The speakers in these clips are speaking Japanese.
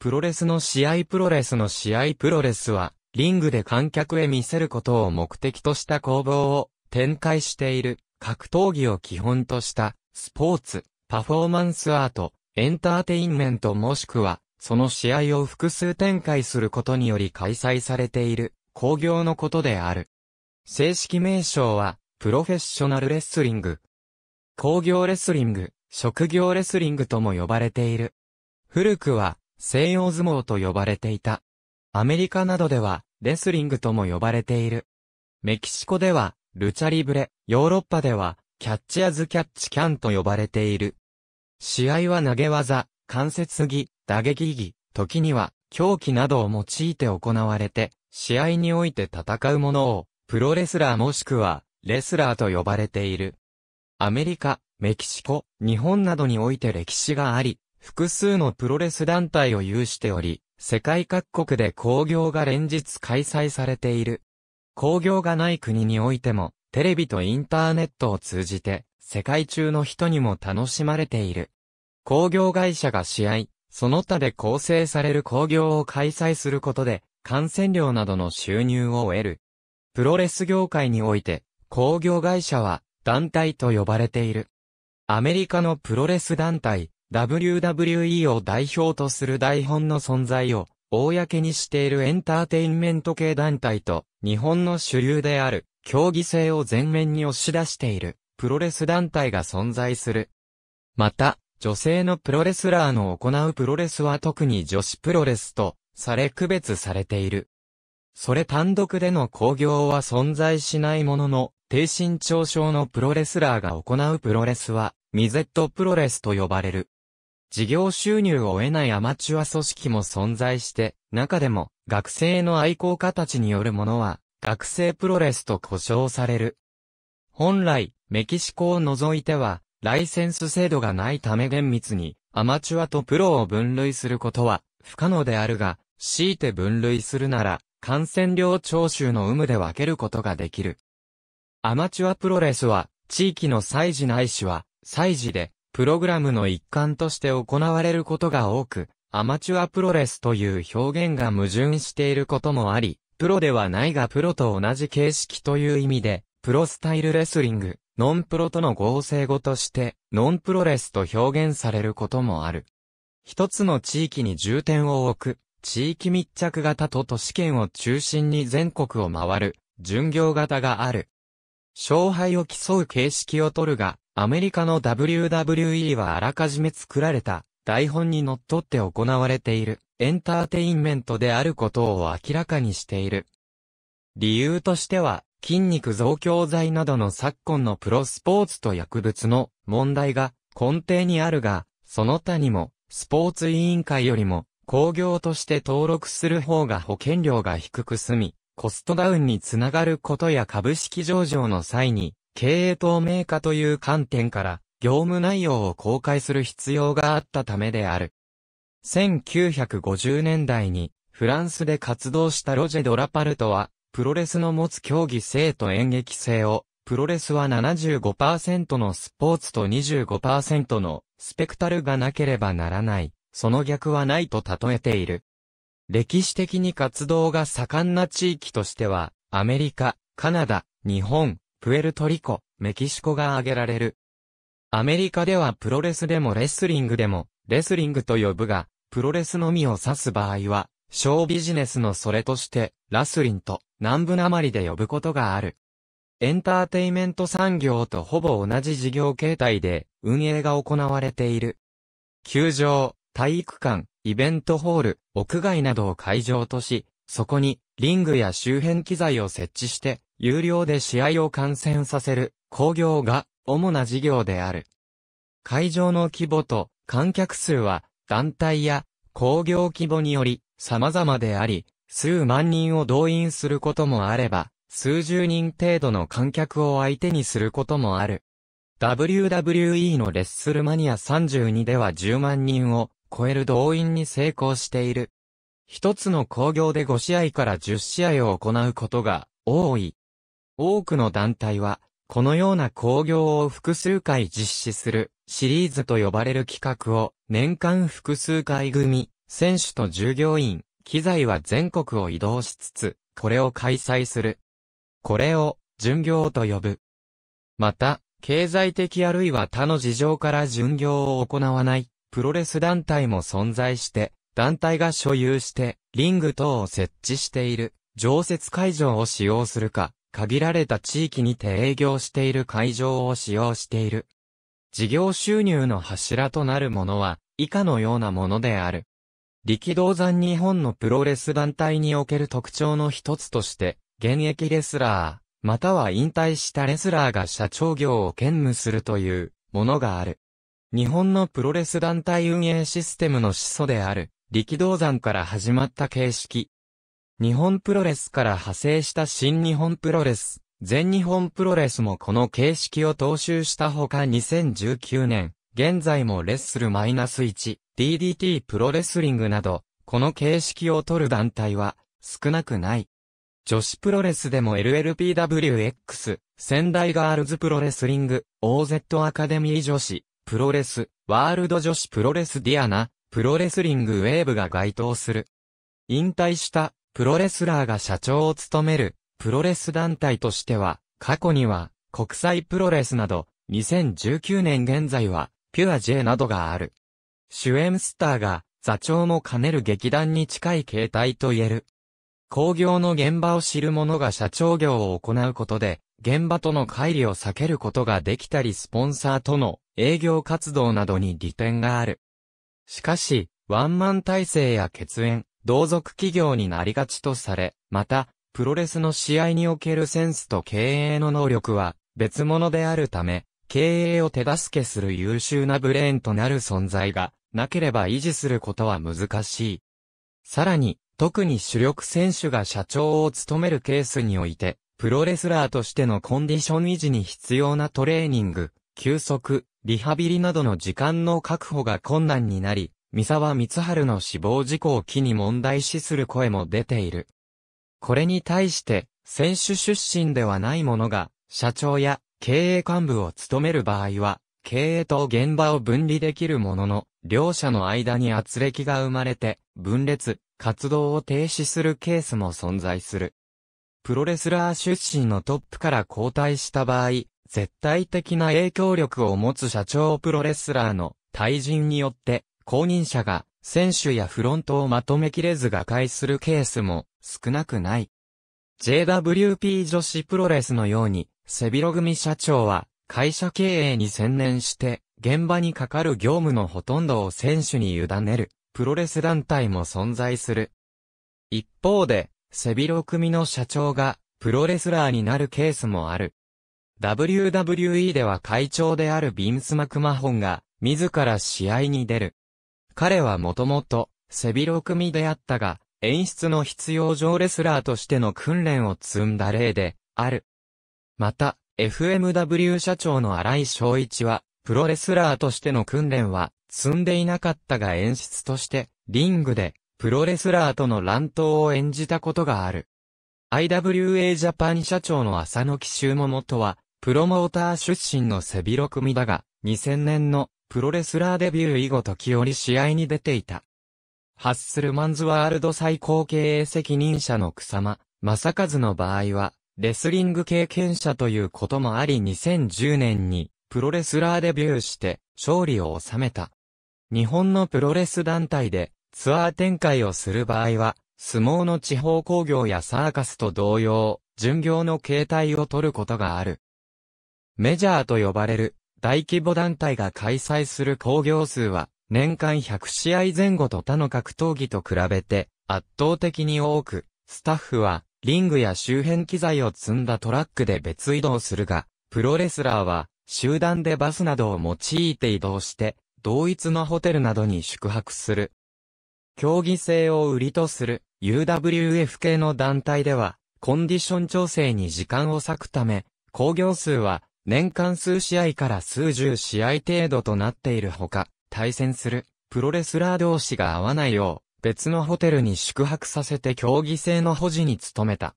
プロレスの試合プロレスの試合プロレスは、リングで観客へ見せることを目的とした攻防を展開している、格闘技を基本とした、スポーツ、パフォーマンスアート、エンターテインメントもしくは、その試合を複数展開することにより開催されている、工業のことである。正式名称は、プロフェッショナルレスリング。工業レスリング、職業レスリングとも呼ばれている。古くは、西洋相撲と呼ばれていた。アメリカなどでは、レスリングとも呼ばれている。メキシコでは、ルチャリブレ、ヨーロッパでは、キャッチアズキャッチキャンと呼ばれている。試合は投げ技、関節技、打撃技、時には、狂気などを用いて行われて、試合において戦うものを、プロレスラーもしくは、レスラーと呼ばれている。アメリカ、メキシコ、日本などにおいて歴史があり、複数のプロレス団体を有しており、世界各国で興行が連日開催されている。興行がない国においても、テレビとインターネットを通じて、世界中の人にも楽しまれている。興行会社が試合、その他で構成される興行を開催することで、感染料などの収入を得る。プロレス業界において、興行会社は団体と呼ばれている。アメリカのプロレス団体、WWE を代表とする台本の存在を、公にしているエンターテインメント系団体と、日本の主流である、競技性を前面に押し出している、プロレス団体が存在する。また、女性のプロレスラーの行うプロレスは特に女子プロレスと、され区別されている。それ単独での興行は存在しないものの、低身長症のプロレスラーが行うプロレスは、ミゼットプロレスと呼ばれる。事業収入を得ないアマチュア組織も存在して、中でも学生の愛好家たちによるものは、学生プロレスと呼称される。本来、メキシコを除いては、ライセンス制度がないため厳密に、アマチュアとプロを分類することは不可能であるが、強いて分類するなら、感染量徴収の有無で分けることができる。アマチュアプロレスは、地域の祭事ないしは、祭事で、プログラムの一環として行われることが多く、アマチュアプロレスという表現が矛盾していることもあり、プロではないがプロと同じ形式という意味で、プロスタイルレスリング、ノンプロとの合成語として、ノンプロレスと表現されることもある。一つの地域に重点を置く、地域密着型と都市圏を中心に全国を回る、巡業型がある。勝敗を競う形式を取るが、アメリカの WWE はあらかじめ作られた台本にのっとって行われているエンターテインメントであることを明らかにしている。理由としては筋肉増強剤などの昨今のプロスポーツと薬物の問題が根底にあるが、その他にもスポーツ委員会よりも工業として登録する方が保険料が低く済み、コストダウンにつながることや株式上場の際に経営透明化という観点から、業務内容を公開する必要があったためである。1950年代に、フランスで活動したロジェ・ドラパルトは、プロレスの持つ競技性と演劇性を、プロレスは75%のスポーツと25%のスペクタルがなければならない、その逆はないと例えている。歴史的に活動が盛んな地域としては、アメリカ、カナダ、日本、プエルトリコ、メキシコが挙げられる。アメリカではプロレスでもレスリングでも、レスリングと呼ぶが、プロレスのみを指す場合は、小ビジネスのそれとして、ラスリンと南部なまりで呼ぶことがある。エンターテイメント産業とほぼ同じ事業形態で運営が行われている。球場、体育館、イベントホール、屋外などを会場とし、そこにリングや周辺機材を設置して有料で試合を観戦させる工業が主な事業である。会場の規模と観客数は団体や工業規模により様々であり、数万人を動員することもあれば、数十人程度の観客を相手にすることもある。WWE のレッスルマニア32では10万人を超える動員に成功している。一つの工業で5試合から10試合を行うことが多い多くの団体は、このような興行を複数回実施するシリーズと呼ばれる企画を年間複数回組、選手と従業員、機材は全国を移動しつつ、これを開催する。これを巡業と呼ぶ。また、経済的あるいは他の事情から巡業を行わないプロレス団体も存在して、団体が所有してリング等を設置している常設会場を使用するか、限られた地域にて営業している会場を使用している。事業収入の柱となるものは、以下のようなものである。力道山日本のプロレス団体における特徴の一つとして、現役レスラー、または引退したレスラーが社長業を兼務するというものがある。日本のプロレス団体運営システムの始祖である、力道山から始まった形式、日本プロレスから派生した新日本プロレス、全日本プロレスもこの形式を踏襲したほか2019年、現在もレッスルマイナス -1、DDT プロレスリングなど、この形式を取る団体は少なくない。女子プロレスでも LLPWX、仙台ガールズプロレスリング、OZ アカデミー女子、プロレス、ワールド女子プロレスディアナ、プロレスリングウェーブが該当する。引退したプロレスラーが社長を務める、プロレス団体としては、過去には、国際プロレスなど、2019年現在は、ピュア J などがある。主演スターが、座長も兼ねる劇団に近い形態と言える。工業の現場を知る者が社長業を行うことで、現場との乖離を避けることができたりスポンサーとの営業活動などに利点がある。しかし、ワンマン体制や血縁、同族企業になりがちとされ、また、プロレスの試合におけるセンスと経営の能力は別物であるため、経営を手助けする優秀なブレーンとなる存在がなければ維持することは難しい。さらに、特に主力選手が社長を務めるケースにおいて、プロレスラーとしてのコンディション維持に必要なトレーニング、休息、リハビリなどの時間の確保が困難になり、三沢光春の死亡事故を機に問題視する声も出ている。これに対して、選手出身ではない者が、社長や経営幹部を務める場合は、経営と現場を分離できるものの、両者の間に圧力が生まれて、分裂、活動を停止するケースも存在する。プロレスラー出身のトップから交代した場合、絶対的な影響力を持つ社長プロレスラーの退陣によって公認者が選手やフロントをまとめきれず瓦解するケースも少なくない。JWP 女子プロレスのように、背広組社長は会社経営に専念して現場にかかる業務のほとんどを選手に委ねるプロレス団体も存在する。一方で、背広組の社長がプロレスラーになるケースもある。WWE では会長であるビンス・マクマホンが自ら試合に出る。彼はもともと、背広組であったが、演出の必要上レスラーとしての訓練を積んだ例で、ある。また、FMW 社長の荒井昭一は、プロレスラーとしての訓練は、積んでいなかったが演出として、リングで、プロレスラーとの乱闘を演じたことがある。IWA ジャパン社長の浅野紀修も元は、プロモーター出身の背広組だが、2000年のプロレスラーデビュー以後時折試合に出ていた。ハッスルマンズワールド最高経営責任者の草間、正和の場合は、レスリング経験者ということもあり2010年に、プロレスラーデビューして、勝利を収めた。日本のプロレス団体で、ツアー展開をする場合は、相撲の地方工業やサーカスと同様、巡業の形態を取ることがある。メジャーと呼ばれる、大規模団体が開催する興行数は、年間100試合前後と他の格闘技と比べて、圧倒的に多く、スタッフは、リングや周辺機材を積んだトラックで別移動するが、プロレスラーは、集団でバスなどを用いて移動して、同一のホテルなどに宿泊する。競技性を売りとする UWF 系の団体では、コンディション調整に時間を割くため、興行数は年間数試合から数十試合程度となっているほか、対戦するプロレスラー同士が合わないよう、別のホテルに宿泊させて競技性の保持に努めた。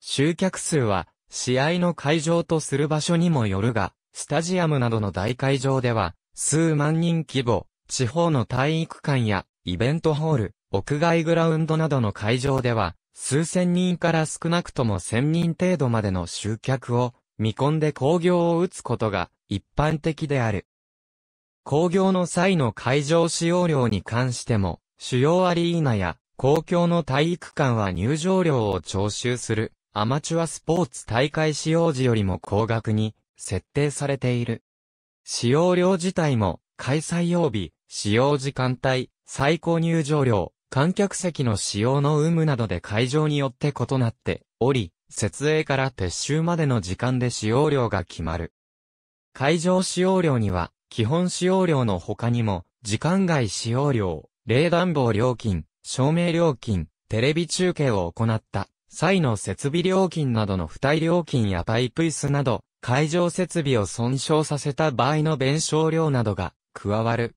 集客数は、試合の会場とする場所にもよるが、スタジアムなどの大会場では、数万人規模、地方の体育館や、イベントホール、屋外グラウンドなどの会場では、数千人から少なくとも千人程度までの集客を見込んで工業を打つことが一般的である。工業の際の会場使用料に関しても、主要アリーナや公共の体育館は入場料を徴収するアマチュアスポーツ大会使用時よりも高額に設定されている。使用料自体も開催曜日、使用時間帯、最高入場料、観客席の使用の有無などで会場によって異なっており、設営から撤収までの時間で使用量が決まる。会場使用量には、基本使用量の他にも、時間外使用料、冷暖房料金、照明料金、テレビ中継を行った際の設備料金などの付帯料金やパイプ椅子など、会場設備を損傷させた場合の弁償料などが加わる。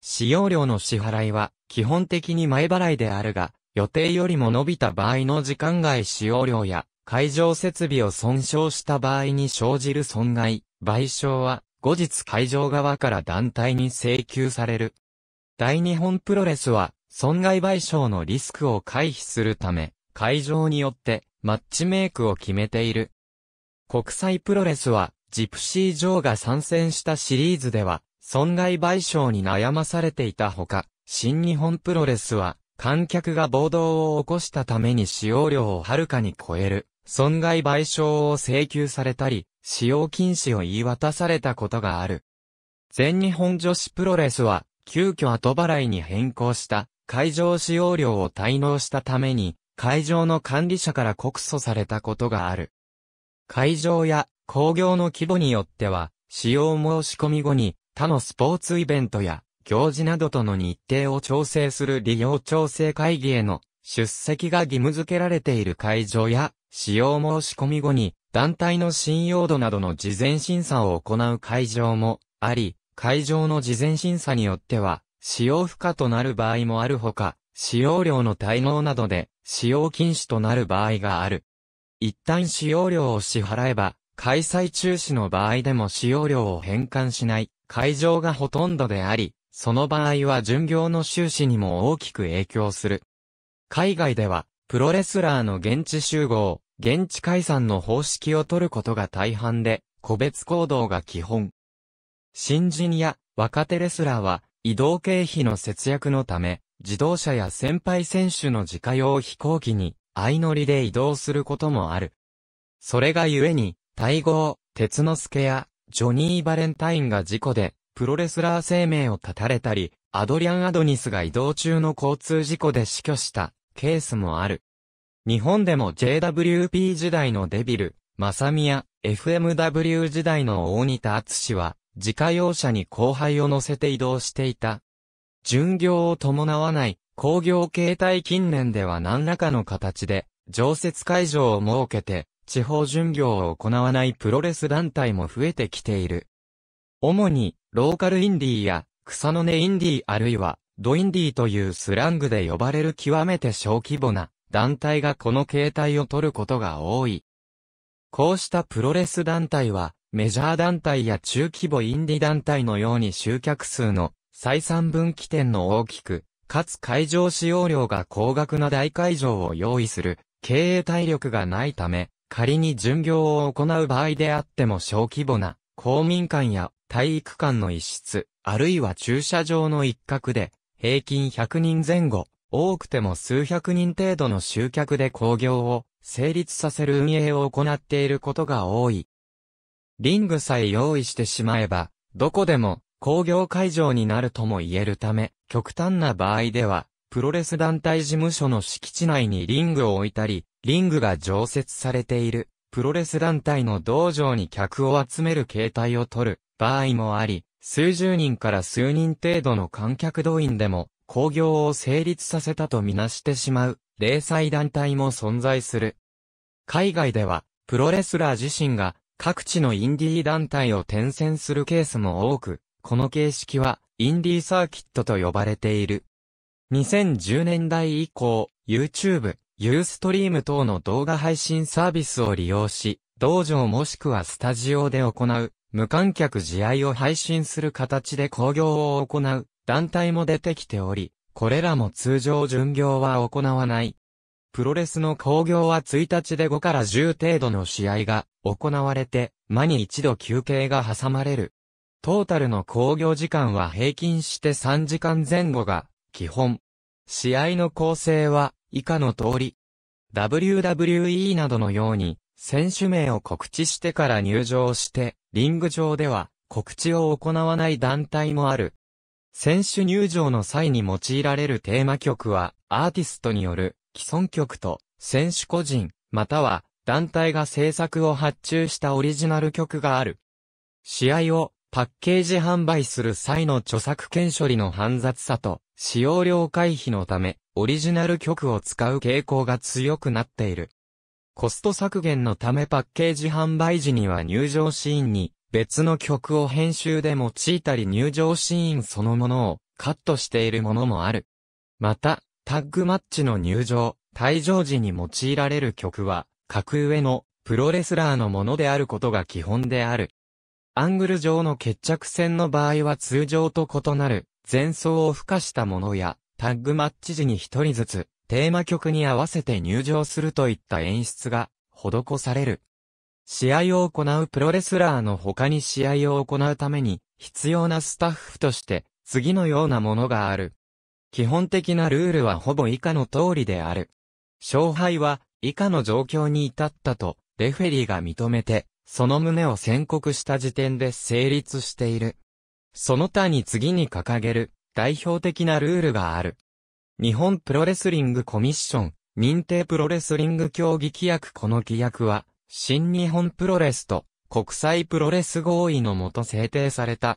使用料の支払いは基本的に前払いであるが、予定よりも伸びた場合の時間外使用料や会場設備を損傷した場合に生じる損害、賠償は、後日会場側から団体に請求される。大日本プロレスは、損害賠償のリスクを回避するため、会場によって、マッチメイクを決めている。国際プロレスは、ジプシー・ジョーが参戦したシリーズでは、損害賠償に悩まされていたほか、新日本プロレスは、観客が暴動を起こしたために使用量をはるかに超える、損害賠償を請求されたり、使用禁止を言い渡されたことがある。全日本女子プロレスは、急遽後払いに変更した会場使用料を滞納したために、会場の管理者から告訴されたことがある。会場や工業の規模によっては、使用申し込み後に他のスポーツイベントや行事などとの日程を調整する利用調整会議への出席が義務付けられている会場や使用申し込み後に、団体の信用度などの事前審査を行う会場もあり、会場の事前審査によっては、使用不可となる場合もあるほか、使用量の滞納などで、使用禁止となる場合がある。一旦使用料を支払えば、開催中止の場合でも使用料を返還しない会場がほとんどであり、その場合は巡業の収支にも大きく影響する。海外では、プロレスラーの現地集合、現地解散の方式を取ることが大半で、個別行動が基本。新人や若手レスラーは、移動経費の節約のため、自動車や先輩選手の自家用飛行機に、相乗りで移動することもある。それが故に、大合、鉄之助や、ジョニー・バレンタインが事故で、プロレスラー生命を絶たれたり、アドリアン・アドニスが移動中の交通事故で死去したケースもある。日本でも JWP 時代のデビル、マサミや FMW 時代の大仁田厚は、自家用車に後輩を乗せて移動していた。巡業を伴わない工業形態近年では何らかの形で常設会場を設けて地方巡業を行わないプロレス団体も増えてきている。主にローカルインディーや草の根インディーあるいはドインディというスラングで呼ばれる極めて小規模な団体がこの形態を取ることが多い。こうしたプロレス団体は、メジャー団体や中規模インディ団体のように集客数の採算分岐点の大きく、かつ会場使用量が高額な大会場を用意する経営体力がないため、仮に巡業を行う場合であっても小規模な公民館や体育館の一室、あるいは駐車場の一角で平均100人前後、多くても数百人程度の集客で工業を成立させる運営を行っていることが多い。リングさえ用意してしまえば、どこでも工業会場になるとも言えるため、極端な場合では、プロレス団体事務所の敷地内にリングを置いたり、リングが常設されている、プロレス団体の道場に客を集める形態を取る場合もあり、数十人から数人程度の観客動員でも、工業を成立させたとみなしてしまう、零細団体も存在する。海外では、プロレスラー自身が、各地のインディー団体を転戦するケースも多く、この形式は、インディーサーキットと呼ばれている。2010年代以降、YouTube、Ustream 等の動画配信サービスを利用し、道場もしくはスタジオで行う無観客試合を配信する形で興行を行う団体も出てきており、これらも通常巡業は行わない。プロレスの興行は1日で5から10程度の試合が行われて、間に一度休憩が挟まれる。トータルの興行時間は平均して3時間前後が基本。試合の構成は以下の通り。WWE などのように選手名を告知してから入場して、リング上では告知を行わない団体もある。選手入場の際に用いられるテーマ曲は、アーティストによる既存曲と、選手個人、または団体が制作を発注したオリジナル曲がある。試合をパッケージ販売する際の著作権処理の煩雑さと、使用料回避のため、オリジナル曲を使う傾向が強くなっている。コスト削減のためパッケージ販売時には入場シーンに別の曲を編集で用いたり入場シーンそのものをカットしているものもある。また、タッグマッチの入場、退場時に用いられる曲は格上のプロレスラーのものであることが基本である。アングル上の決着戦の場合は通常と異なる前奏を付加したものやタッグマッチ時に一人ずつテーマ曲に合わせて入場するといった演出が施される。試合を行うプロレスラーの他に試合を行うために必要なスタッフとして次のようなものがある。基本的なルールはほぼ以下の通りである。勝敗は以下の状況に至ったとレフェリーが認めてその旨を宣告した時点で成立している。その他に次に掲げる代表的なルールがある。日本プロレスリングコミッション、認定プロレスリング競技規約この規約は、新日本プロレスと国際プロレス合意のもと制定された。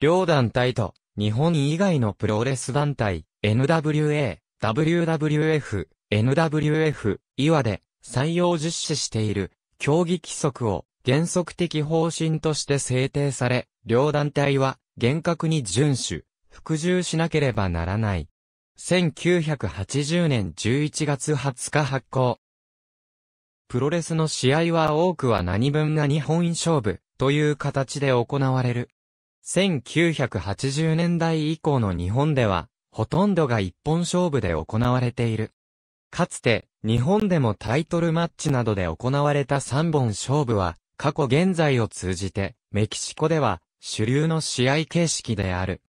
両団体と日本以外のプロレス団体、NWA、WWF、NWF、岩で採用実施している競技規則を原則的方針として制定され、両団体は厳格に遵守、服従しなければならない。1980年11月20日発行。プロレスの試合は多くは何分が日本勝負という形で行われる。1980年代以降の日本では、ほとんどが一本勝負で行われている。かつて、日本でもタイトルマッチなどで行われた三本勝負は、過去現在を通じて、メキシコでは主流の試合形式である。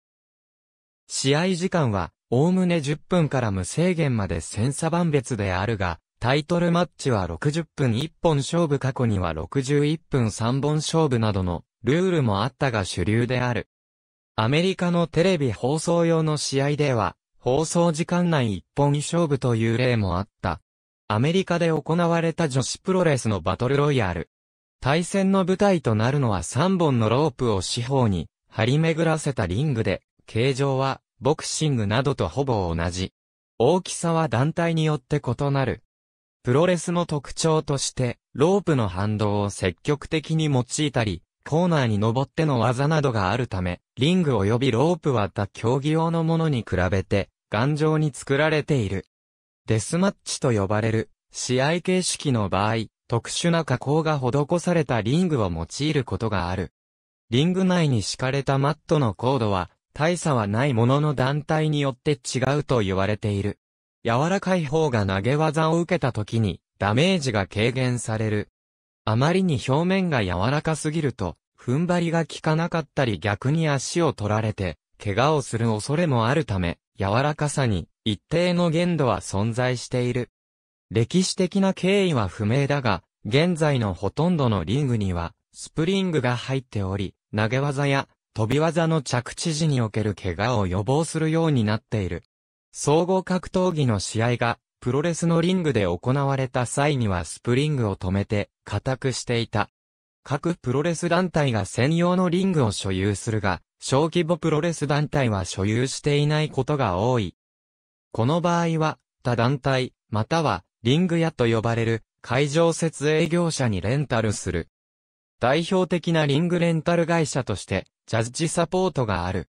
試合時間はおおむね10分から無制限まで千差万別であるが、タイトルマッチは60分1本勝負過去には61分3本勝負などのルールもあったが主流である。アメリカのテレビ放送用の試合では、放送時間内1本勝負という例もあった。アメリカで行われた女子プロレスのバトルロイヤル。対戦の舞台となるのは3本のロープを四方に張り巡らせたリングで、形状はボクシングなどとほぼ同じ。大きさは団体によって異なる。プロレスの特徴として、ロープの反動を積極的に用いたり、コーナーに登っての技などがあるため、リング及びロープは他競技用のものに比べて、頑丈に作られている。デスマッチと呼ばれる、試合形式の場合、特殊な加工が施されたリングを用いることがある。リング内に敷かれたマットのコードは、大差はないものの団体によって違うと言われている。柔らかい方が投げ技を受けた時にダメージが軽減される。あまりに表面が柔らかすぎると、踏ん張りが効かなかったり逆に足を取られて、怪我をする恐れもあるため、柔らかさに一定の限度は存在している。歴史的な経緯は不明だが、現在のほとんどのリングには、スプリングが入っており、投げ技や飛び技の着地時における怪我を予防するようになっている。総合格闘技の試合が、プロレスのリングで行われた際にはスプリングを止めて、固くしていた。各プロレス団体が専用のリングを所有するが、小規模プロレス団体は所有していないことが多い。この場合は、他団体、または、リング屋と呼ばれる、会場設営業者にレンタルする。代表的なリングレンタル会社として、ジャッジサポートがある。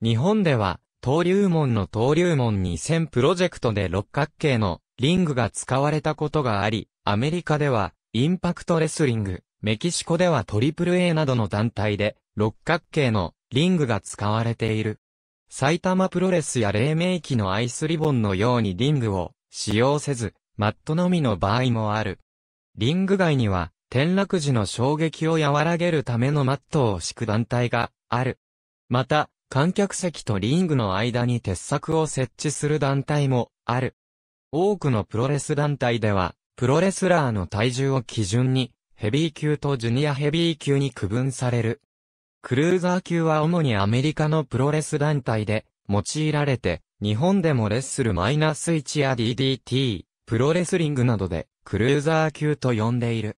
日本では、登竜門の登竜門2000プロジェクトで六角形のリングが使われたことがあり、アメリカでは、インパクトレスリング、メキシコではトリプル a などの団体で、六角形のリングが使われている。埼玉プロレスや黎明期のアイスリボンのようにリングを使用せず、マットのみの場合もある。リング外には、転落時の衝撃を和らげるためのマットを敷く団体がある。また、観客席とリングの間に鉄柵を設置する団体もある。多くのプロレス団体では、プロレスラーの体重を基準に、ヘビー級とジュニアヘビー級に区分される。クルーザー級は主にアメリカのプロレス団体で用いられて、日本でもレッスルマイナス1や DDT、プロレスリングなどでクルーザー級と呼んでいる。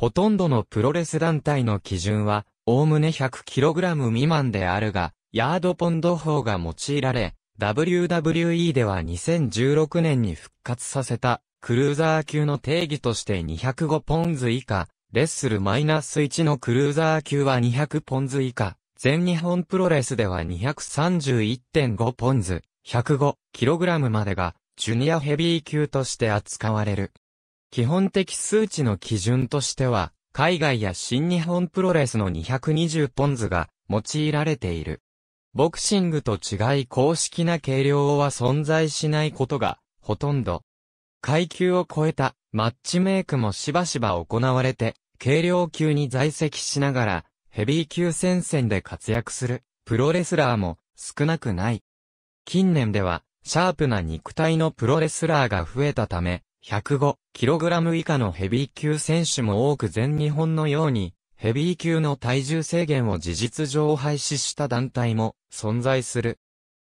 ほとんどのプロレス団体の基準は、おおむね 100kg 未満であるが、ヤードポンド法が用いられ、WWE では2016年に復活させた、クルーザー級の定義として205ポンズ以下、レッスルマイナス1のクルーザー級は200ポンズ以下、全日本プロレスでは231.5ポンズ、105kg までが、ジュニアヘビー級として扱われる。基本的数値の基準としては、海外や新日本プロレスの220ポンズが用いられている。ボクシングと違い公式な計量は存在しないことがほとんど。階級を超えたマッチメイクもしばしば行われて、軽量級に在籍しながらヘビー級戦線で活躍するプロレスラーも少なくない。近年ではシャープな肉体のプロレスラーが増えたため、105kg 以下のヘビー級選手も多く全日本のように、ヘビー級の体重制限を事実上廃止した団体も存在する。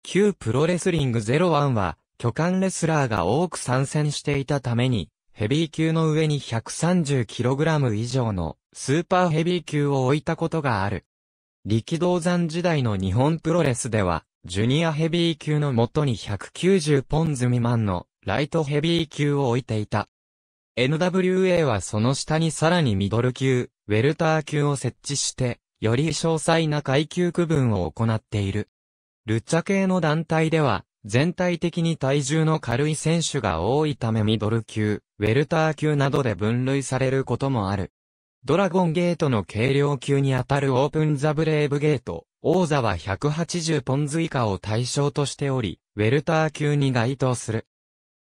旧プロレスリング01は、巨漢レスラーが多く参戦していたために、ヘビー級の上に 130kg 以上のスーパーヘビー級を置いたことがある。力道山時代の日本プロレスでは、ジュニアヘビー級の元に190ポンズ未満のライトヘビー級を置いていた。NWA はその下にさらにミドル級、ウェルター級を設置して、より詳細な階級区分を行っている。ルッチャ系の団体では、全体的に体重の軽い選手が多いためミドル級、ウェルター級などで分類されることもある。ドラゴンゲートの軽量級にあたるオープンザブレーブゲート、王座は180ポンズ以下を対象としており、ウェルター級に該当する。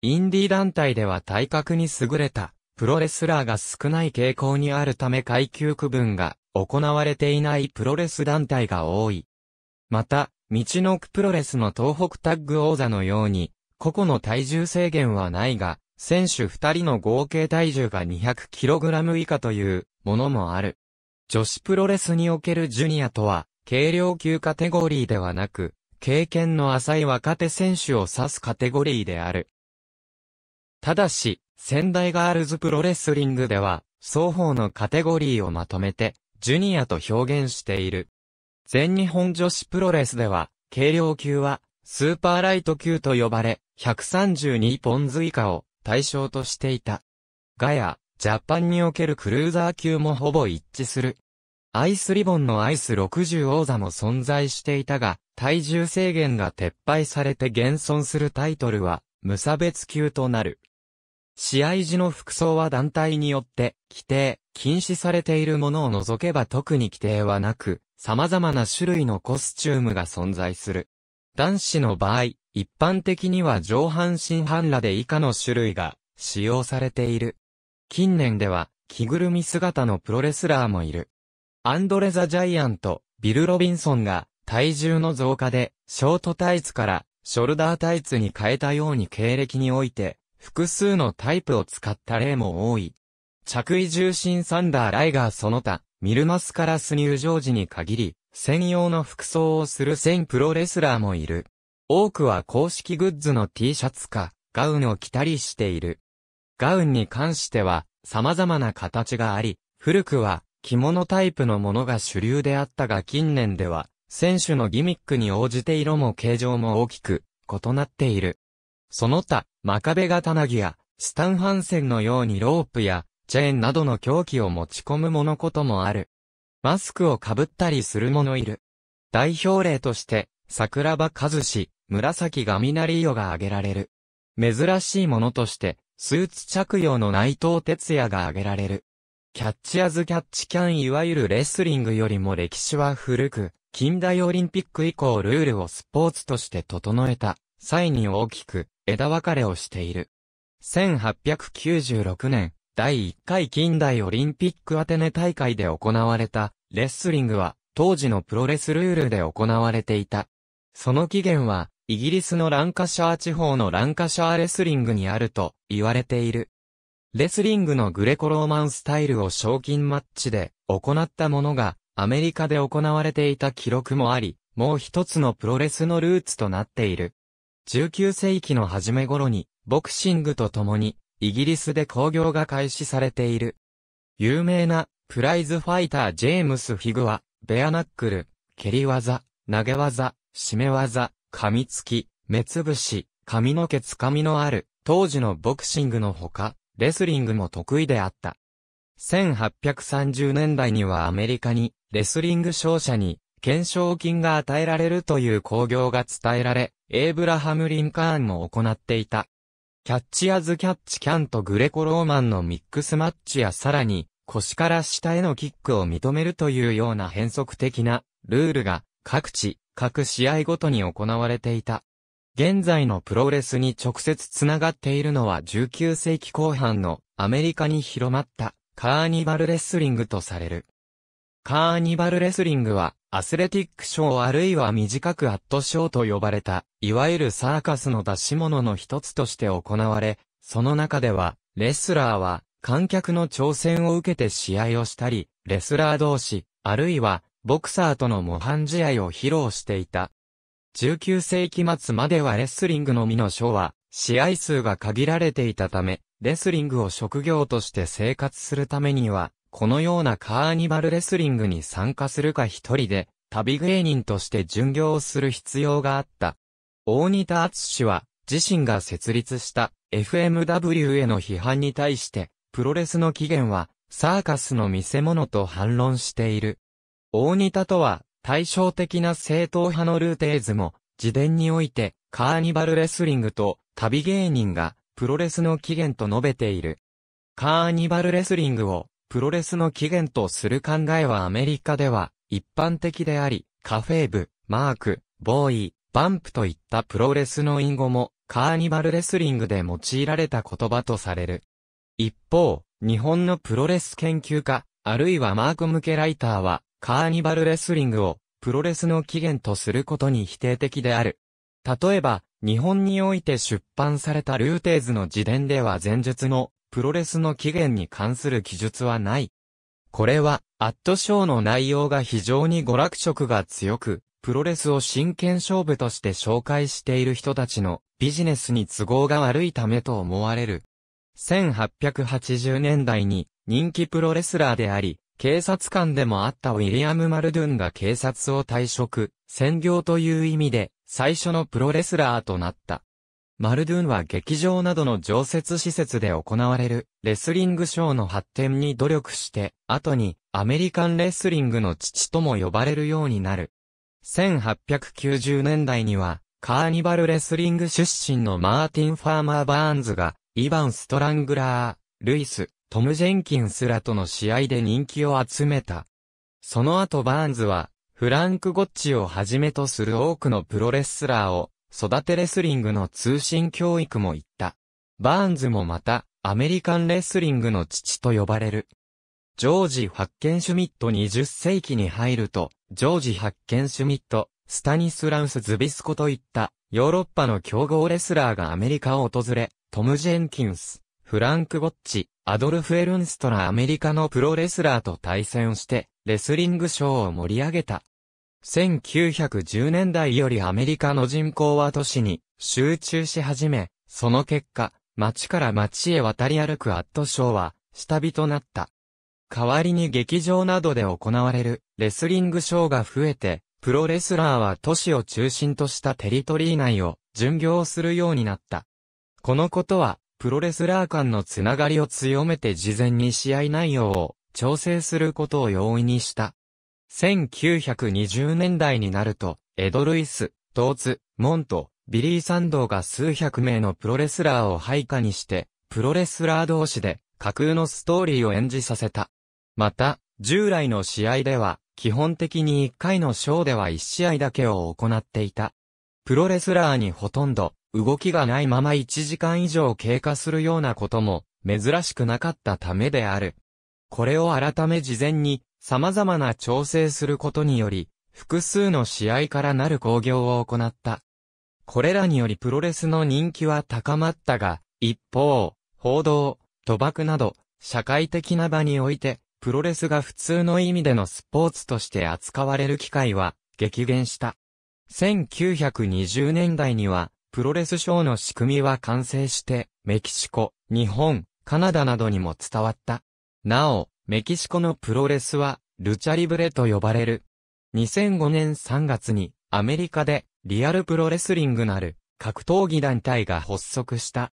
インディー団体では体格に優れた、プロレスラーが少ない傾向にあるため階級区分が行われていないプロレス団体が多い。また、道のくプロレスの東北タッグ王座のように、個々の体重制限はないが、選手2人の合計体重が 200kg 以下というものもある。女子プロレスにおけるジュニアとは、軽量級カテゴリーではなく、経験の浅い若手選手を指すカテゴリーである。ただし、仙台ガールズプロレスリングでは、双方のカテゴリーをまとめて、ジュニアと表現している。全日本女子プロレスでは、軽量級は、スーパーライト級と呼ばれ、132ポンズ以下を対象としていた。ガヤ、ジャパンにおけるクルーザー級もほぼ一致する。アイスリボンのアイス60王座も存在していたが、体重制限が撤廃されて現存するタイトルは、無差別級となる。試合時の服装は団体によって規定、禁止されているものを除けば特に規定はなく、様々な種類のコスチュームが存在する。男子の場合、一般的には上半身半裸で以下の種類が使用されている。近年では着ぐるみ姿のプロレスラーもいる。アンドレ・ザ・ジャイアント、ビル・ロビンソンが体重の増加でショートタイツからショルダータイツに変えたように経歴において複数のタイプを使った例も多い。着衣重心サンダーライガーその他、ミルマスカラス入場時に限り、専用の服装をする全プロレスラーもいる。多くは公式グッズの T シャツか、ガウンを着たりしている。ガウンに関しては、様々な形があり、古くは、着物タイプのものが主流であったが近年では、選手のギミックに応じて色も形状も大きく、異なっている。その他、マカベ型ナギや、スタンハンセンのようにロープや、チェーンなどの凶器を持ち込むものこともある。マスクをかぶったりする者いる。代表例として、桜庭和志、紫雷なが挙げられる。珍しいものとして、スーツ着用の内藤哲也が挙げられる。キャッチアズキャッチキャンいわゆるレスリングよりも歴史は古く、近代オリンピック以降ルールをスポーツとして整えた、際に大きく、枝分かれをしている。1896年、第1回近代オリンピックアテネ大会で行われた、レスリングは、当時のプロレスルールで行われていた。その起源は、イギリスのランカシャー地方のランカシャーレスリングにあると言われている。レスリングのグレコローマンスタイルを賞金マッチで行ったものがアメリカで行われていた記録もあり、もう一つのプロレスのルーツとなっている。19世紀の初め頃に、ボクシングとともに、イギリスで興行が開始されている。有名な、プライズファイタージェームス・フィグは、ベアナックル、蹴り技、投げ技、締め技、噛みつき、目つぶし、髪の毛つかみのある、当時のボクシングのほか、レスリングも得意であった。1830年代にはアメリカに、レスリング勝者に、懸賞金が与えられるという興行が伝えられ、エイブラハム・リンカーンも行っていた。キャッチ・アズ・キャッチ・キャンとグレコ・ローマンのミックスマッチやさらに、腰から下へのキックを認めるというような変則的なルールが各地、各試合ごとに行われていた。現在のプロレスに直接つながっているのは19世紀後半のアメリカに広まったカーニバルレスリングとされる。カーニバルレスリングは、アスレティックショーあるいは短くアットショーと呼ばれた、いわゆるサーカスの出し物の一つとして行われ、その中では、レスラーは、観客の挑戦を受けて試合をしたり、レスラー同士、あるいは、ボクサーとの模範試合を披露していた。19世紀末まではレスリングのみのショーは、試合数が限られていたため、レスリングを職業として生活するためには、このようなカーニバルレスリングに参加するか一人で、旅芸人として巡業をする必要があった。大仁田厚氏は、自身が設立した FMW への批判に対して、プロレスの起源は、サーカスの見せ物と反論している。大仁田とは、対照的な正統派のルーテーズも、自伝において、カーニバルレスリングと旅芸人が、プロレスの起源と述べている。カーニバルレスリングをプロレスの起源とする考えはアメリカでは一般的であり、カフェーブ、マーク、ボーイ、バンプといったプロレスの隠語もカーニバルレスリングで用いられた言葉とされる。一方、日本のプロレス研究家、あるいはマーク向けライターは、カーニバルレスリングをプロレスの起源とすることに否定的である。例えば、日本において出版されたルーテーズの自伝では前述のプロレスの起源に関する記述はない。これは、アットショーの内容が非常に娯楽色が強く、プロレスを真剣勝負として紹介している人たちのビジネスに都合が悪いためと思われる。1880年代に人気プロレスラーであり、警察官でもあったウィリアム・マルドゥンが警察を退職、専業という意味で、最初のプロレスラーとなった。マルドゥンは劇場などの常設施設で行われるレスリングショーの発展に努力して、後にアメリカンレスリングの父とも呼ばれるようになる。1890年代にはカーニバルレスリング出身のマーティン・ファーマー・バーンズがイヴァン・ストラングラー、ルイス、トム・ジェンキンスらとの試合で人気を集めた。その後バーンズはフランク・ゴッチをはじめとする多くのプロレスラーを育てレスリングの通信教育も行った。バーンズもまた、アメリカンレスリングの父と呼ばれる。ジョージ・ハッケンシュミット20世紀に入ると、ジョージ・ハッケンシュミット、スタニスラウス・ズビスコといった、ヨーロッパの強豪レスラーがアメリカを訪れ、トム・ジェンキンス、フランク・ゴッチ、アドルフ・エルンストラアメリカのプロレスラーと対戦して、レスリングショーを盛り上げた。1910年代よりアメリカの人口は都市に集中し始め、その結果、町から町へ渡り歩くアットショーは下火となった。代わりに劇場などで行われるレスリングショーが増えて、プロレスラーは都市を中心としたテリトリー内を巡業するようになった。このことは、プロレスラー間のつながりを強めて事前に試合内容を調整することを容易にした。1920年代になると、エド・ルイス、トーツ、モント、ビリー・サンドーが数百名のプロレスラーを配下にして、プロレスラー同士で架空のストーリーを演じさせた。また、従来の試合では、基本的に1回のショーでは1試合だけを行っていた。プロレスラーにほとんど動きがないまま1時間以上経過するようなことも珍しくなかったためである。これを改め事前に様々な調整することにより、複数の試合からなる興行を行った。これらによりプロレスの人気は高まったが、一方、報道、賭博など、社会的な場において、プロレスが普通の意味でのスポーツとして扱われる機会は激減した。1920年代には、プロレスショーの仕組みは完成して、メキシコ、日本、カナダなどにも伝わった。なお、メキシコのプロレスは、ルチャリブレと呼ばれる。2005年3月に、アメリカで、リアルプロレスリングなる、格闘技団体が発足した。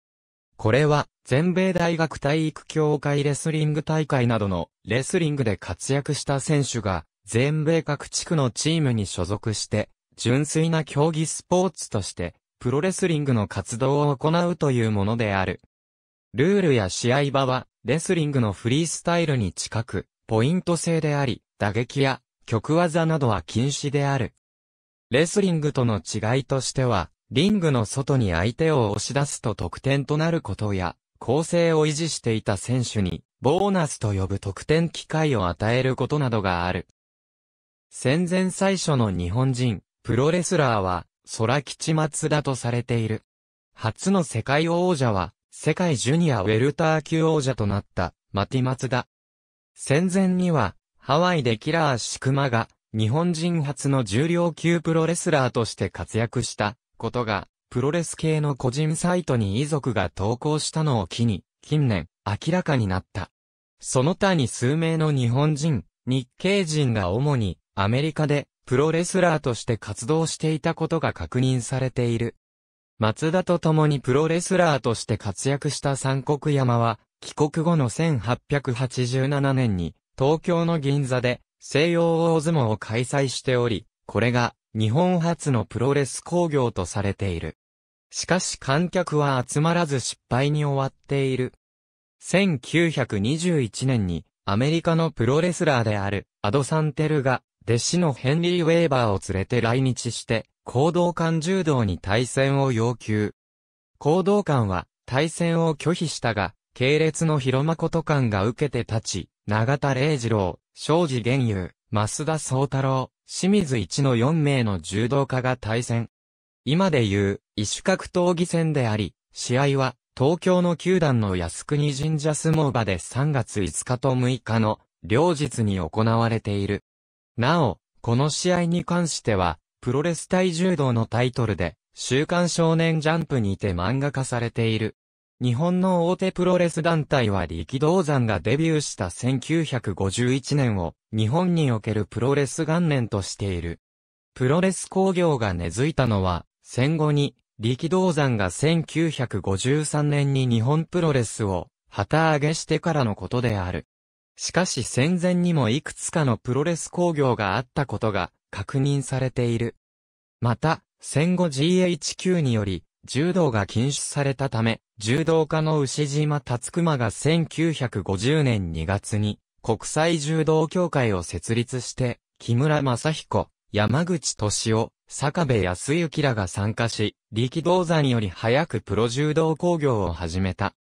これは、全米大学体育協会レスリング大会などの、レスリングで活躍した選手が、全米各地区のチームに所属して、純粋な競技スポーツとして、プロレスリングの活動を行うというものである。ルールや試合場は、レスリングのフリースタイルに近く、ポイント制であり、打撃や曲技などは禁止である。レスリングとの違いとしては、リングの外に相手を押し出すと得点となることや、構成を維持していた選手に、ボーナスと呼ぶ得点機会を与えることなどがある。戦前最初の日本人、プロレスラーは、空吉松田とされている。初の世界王者は、世界ジュニアウェルター級王者となったマティマツだ。戦前にはハワイでキラーシクマが日本人初の重量級プロレスラーとして活躍したことがプロレス系の個人サイトに遺族が投稿したのを機に近年明らかになった。その他に数名の日本人、日系人が主にアメリカでプロレスラーとして活動していたことが確認されている。松田と共にプロレスラーとして活躍した三国山は、帰国後の1887年に、東京の銀座で、西洋大相撲を開催しており、これが、日本初のプロレス工業とされている。しかし観客は集まらず失敗に終わっている。1921年に、アメリカのプロレスラーである、アド・サンテルが、弟子のヘンリー・ウェーバーを連れて来日して、行動間柔道に対戦を要求。行動間は対戦を拒否したが、系列の広誠官が受けて立ち、長田礼二郎、庄司玄雄、増田宗太郎、清水一の4名の柔道家が対戦。今で言う、異種格闘技戦であり、試合は、東京の球団の靖国神社相撲場で3月5日と6日の、両日に行われている。なお、この試合に関しては、プロレス体柔道のタイトルで、週刊少年ジャンプにて漫画化されている。日本の大手プロレス団体は力道山がデビューした1951年を日本におけるプロレス元年としている。プロレス工業が根付いたのは戦後に力道山が1953年に日本プロレスを旗揚げしてからのことである。しかし戦前にもいくつかのプロレス工業があったことが確認されている。また、戦後 GHQ により、柔道が禁止されたため、柔道家の牛島達熊が1950年2月に国際柔道協会を設立して、木村正彦、山口敏夫、坂部康之らが参加し、力道山より早くプロ柔道工業を始めた。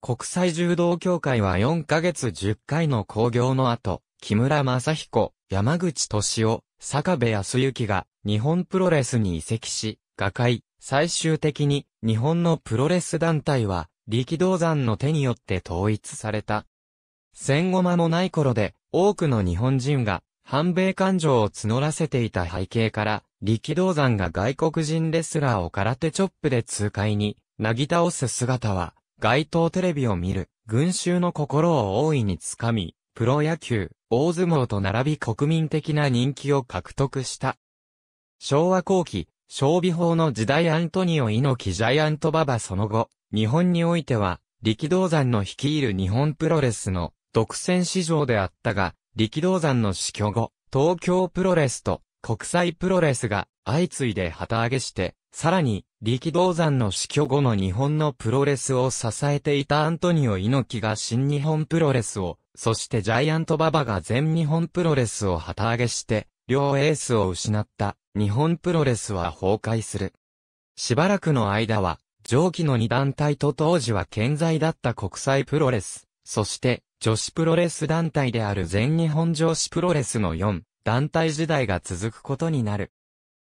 国際柔道協会は4ヶ月10回の興行の後、木村正彦、山口敏夫、坂部康之が日本プロレスに移籍し、瓦解、最終的に日本のプロレス団体は力道山の手によって統一された。戦後間もない頃で多くの日本人が反米感情を募らせていた背景から、力道山が外国人レスラーを空手チョップで痛快に、なぎ倒す姿は、街頭テレビを見る、群衆の心を大いにつかみ、プロ野球、大相撲と並び国民的な人気を獲得した。昭和後期、勝美法の時代アントニオ猪木ジャイアントババその後、日本においては、力道山の率いる日本プロレスの独占市場であったが、力道山の死去後、東京プロレスと国際プロレスが相次いで旗揚げして、さらに、力道山の死去後の日本のプロレスを支えていたアントニオ猪木が新日本プロレスを、そしてジャイアントババが全日本プロレスを旗揚げして、両エースを失った日本プロレスは崩壊する。しばらくの間は、上記の二団体と当時は健在だった国際プロレス、そして女子プロレス団体である全日本女子プロレスの4団体時代が続くことになる。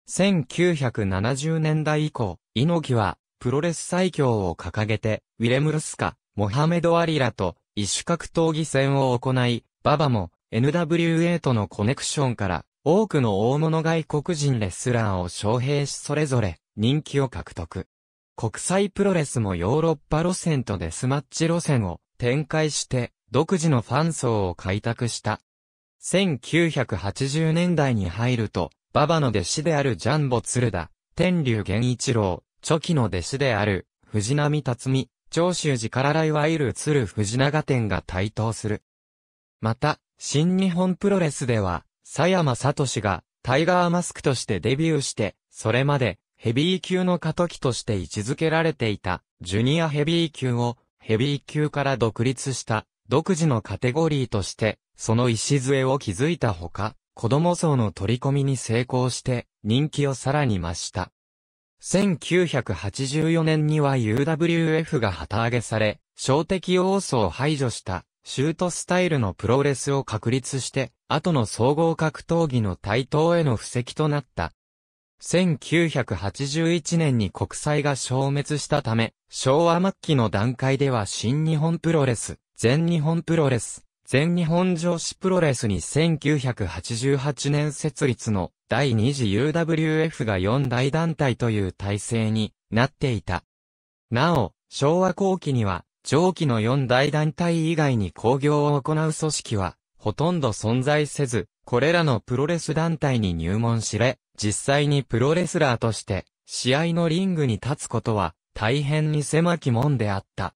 1970年代以降、猪木は、プロレス最強を掲げて、ウィレムルスカ、モハメド・アリラと、異種格闘技戦を行い、ババも、NWA とのコネクションから、多くの大物外国人レスラーを招聘しそれぞれ人気を獲得。国際プロレスもヨーロッパ路線とデスマッチ路線を展開して独自のファン層を開拓した。1980年代に入ると馬場の弟子であるジャンボ鶴田、天竜源一郎、チョキの弟子である、藤波辰巳、長州寺から来はいる鶴藤長天が台頭する。また、新日本プロレスでは、佐山聡が、タイガーマスクとしてデビューして、それまで、ヘビー級の過渡期として位置づけられていた、ジュニアヘビー級を、ヘビー級から独立した、独自のカテゴリーとして、その礎を築いたほか、子供層の取り込みに成功して人気をさらに増した。1984年には UWF が旗揚げされ、小敵要素を排除したシュートスタイルのプロレスを確立して、後の総合格闘技の台頭への布石となった。1981年に国際が消滅したため、昭和末期の段階では新日本プロレス、全日本プロレス、全日本女子プロレスに1988年設立の第2次 UWF が4大団体という体制になっていた。なお、昭和後期には上記の4大団体以外に興行を行う組織はほとんど存在せず、これらのプロレス団体に入門しれ、実際にプロレスラーとして試合のリングに立つことは大変に狭き門であった。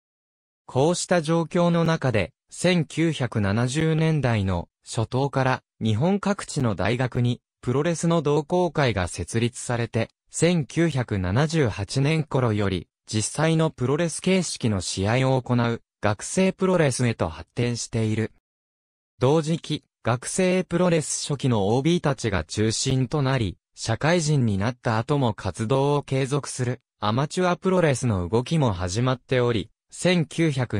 こうした状況の中で、1970年代の初頭から日本各地の大学にプロレスの同好会が設立されて、1978年頃より実際のプロレス形式の試合を行う学生プロレスへと発展している。同時期、学生プロレス初期の OB たちが中心となり、社会人になった後も活動を継続するアマチュアプロレスの動きも始まっており、1978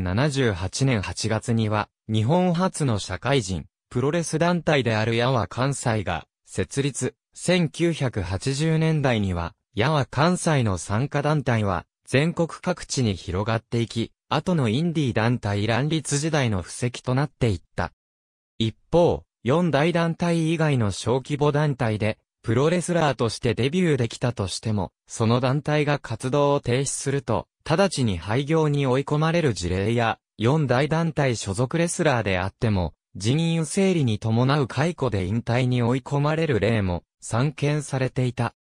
年8月には、日本初の社会人、プロレス団体である矢は関西が、設立。1980年代には、矢は関西の参加団体は、全国各地に広がっていき、後のインディー団体乱立時代の布石となっていった。一方、四大団体以外の小規模団体で、プロレスラーとしてデビューできたとしても、その団体が活動を停止すると、直ちに廃業に追い込まれる事例や、四大団体所属レスラーであっても、人員整理に伴う解雇で引退に追い込まれる例も散見されていた。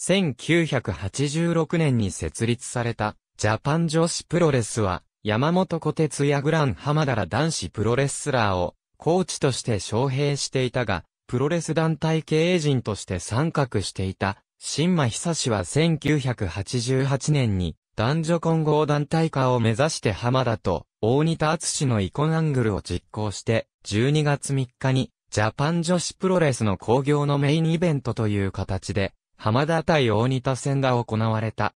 1986年に設立されたジャパン女子プロレスは山本小鉄やグラン浜田ら男子プロレスラーをコーチとして招聘していたが、プロレス団体経営陣として参画していた、新馬久志は1988年に男女混合団体化を目指して浜田と大仁田厚のイコンアングルを実行して12月3日にジャパン女子プロレスの興行のメインイベントという形で浜田対大仁田戦が行われた。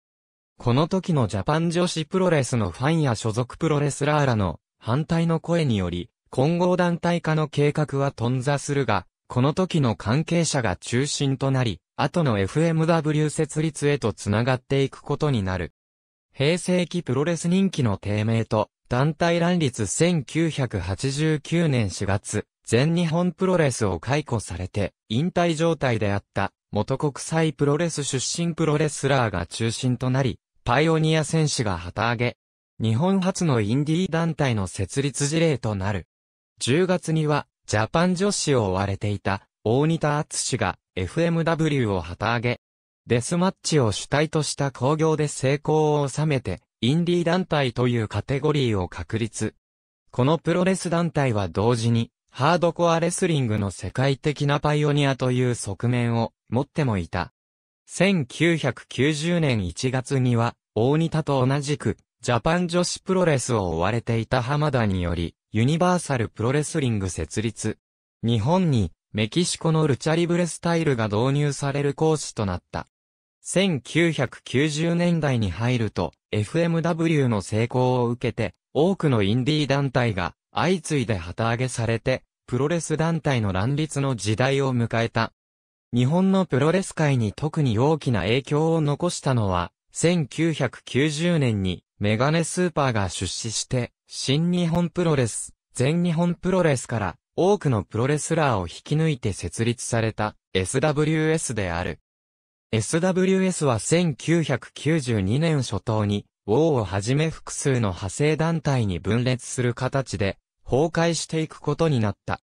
この時のジャパン女子プロレスのファンや所属プロレスラーらの反対の声により混合団体化の計画は頓挫するがこの時の関係者が中心となり、後の FMW 設立へと繋がっていくことになる。平成期プロレス人気の低迷と、団体乱立1989年4月、全日本プロレスを解雇されて、引退状態であった、元国際プロレス出身プロレスラーが中心となり、パイオニア選手が旗揚げ、日本初のインディー団体の設立事例となる。10月には、ジャパン女子を追われていた、大仁田敦が FMW を旗揚げ、デスマッチを主体とした興行で成功を収めて、インディー団体というカテゴリーを確立。このプロレス団体は同時に、ハードコアレスリングの世界的なパイオニアという側面を持ってもいた。1990年1月には、大仁田と同じく、ジャパン女子プロレスを追われていた浜田により、ユニバーサルプロレスリング設立。日本に、メキシコのルチャリブレスタイルが導入される講師となった。1990年代に入ると、FMW の成功を受けて、多くのインディー団体が相次いで旗揚げされて、プロレス団体の乱立の時代を迎えた。日本のプロレス界に特に大きな影響を残したのは、1990年にメガネスーパーが出資して、新日本プロレス、全日本プロレスから多くのプロレスラーを引き抜いて設立された SWS である。SWS は1992年初頭に、ウォーをはじめ複数の派生団体に分裂する形で崩壊していくことになった。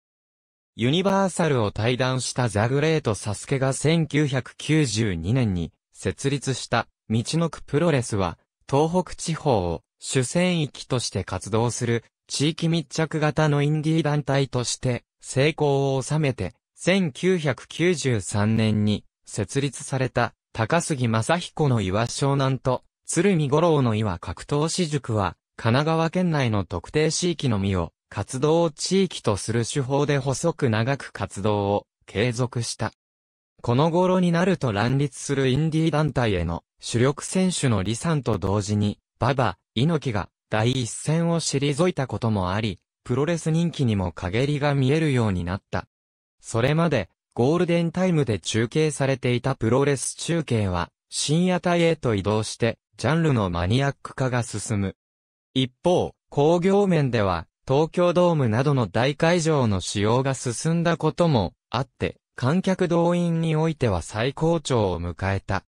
ユニバーサルを退団したザグレートサスケが1992年に設立した道のくプロレスは東北地方を主戦域として活動する地域密着型のインディー団体として成功を収めて、1993年に設立された高杉正彦の岩湘南と鶴見五郎の岩格闘士塾は、神奈川県内の特定地域のみを活動地域とする手法で細く長く活動を継続した。この頃になると乱立するインディー団体への主力選手の李さんと同時に、馬場、猪木が第一線を退いたこともあり、プロレス人気にも陰りが見えるようになった。それまで、ゴールデンタイムで中継されていたプロレス中継は、深夜帯へと移動して、ジャンルのマニアック化が進む。一方、工業面では、東京ドームなどの大会場の使用が進んだこともあって、観客動員においては最高潮を迎えた。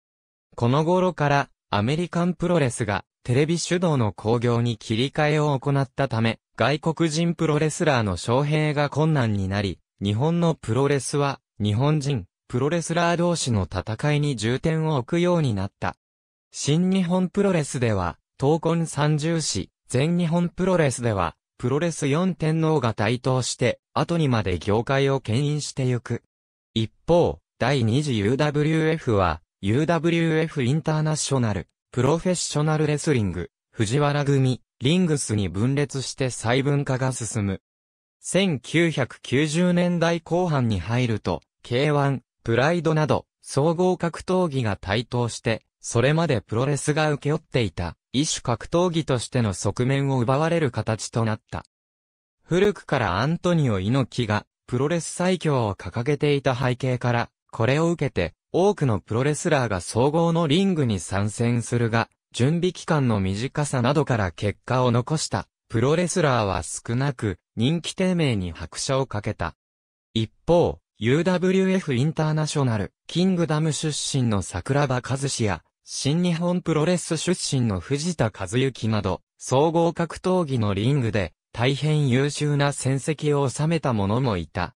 この頃からアメリカンプロレスがテレビ主導の興行に切り替えを行ったため、外国人プロレスラーの招聘が困難になり、日本のプロレスは日本人、プロレスラー同士の戦いに重点を置くようになった。新日本プロレスでは、闘魂三重士、全日本プロレスでは、プロレス四天皇が台頭して、後にまで業界を牽引してゆく。一方、第2次 UWF は、UWF インターナショナル、プロフェッショナルレスリング、藤原組、リングスに分裂して細分化が進む。1990年代後半に入ると、K1、プライドなど、総合格闘技が台頭して、それまでプロレスが受け負っていた、一種格闘技としての側面を奪われる形となった。古くからアントニオ猪木が、プロレス最強を掲げていた背景から、これを受けて、多くのプロレスラーが総合のリングに参戦するが、準備期間の短さなどから結果を残した、プロレスラーは少なく、人気低迷に拍車をかけた。一方、UWF インターナショナル、キングダム出身の桜庭和志や、新日本プロレス出身の藤田和幸など、総合格闘技のリングで、大変優秀な戦績を収めた者もいた。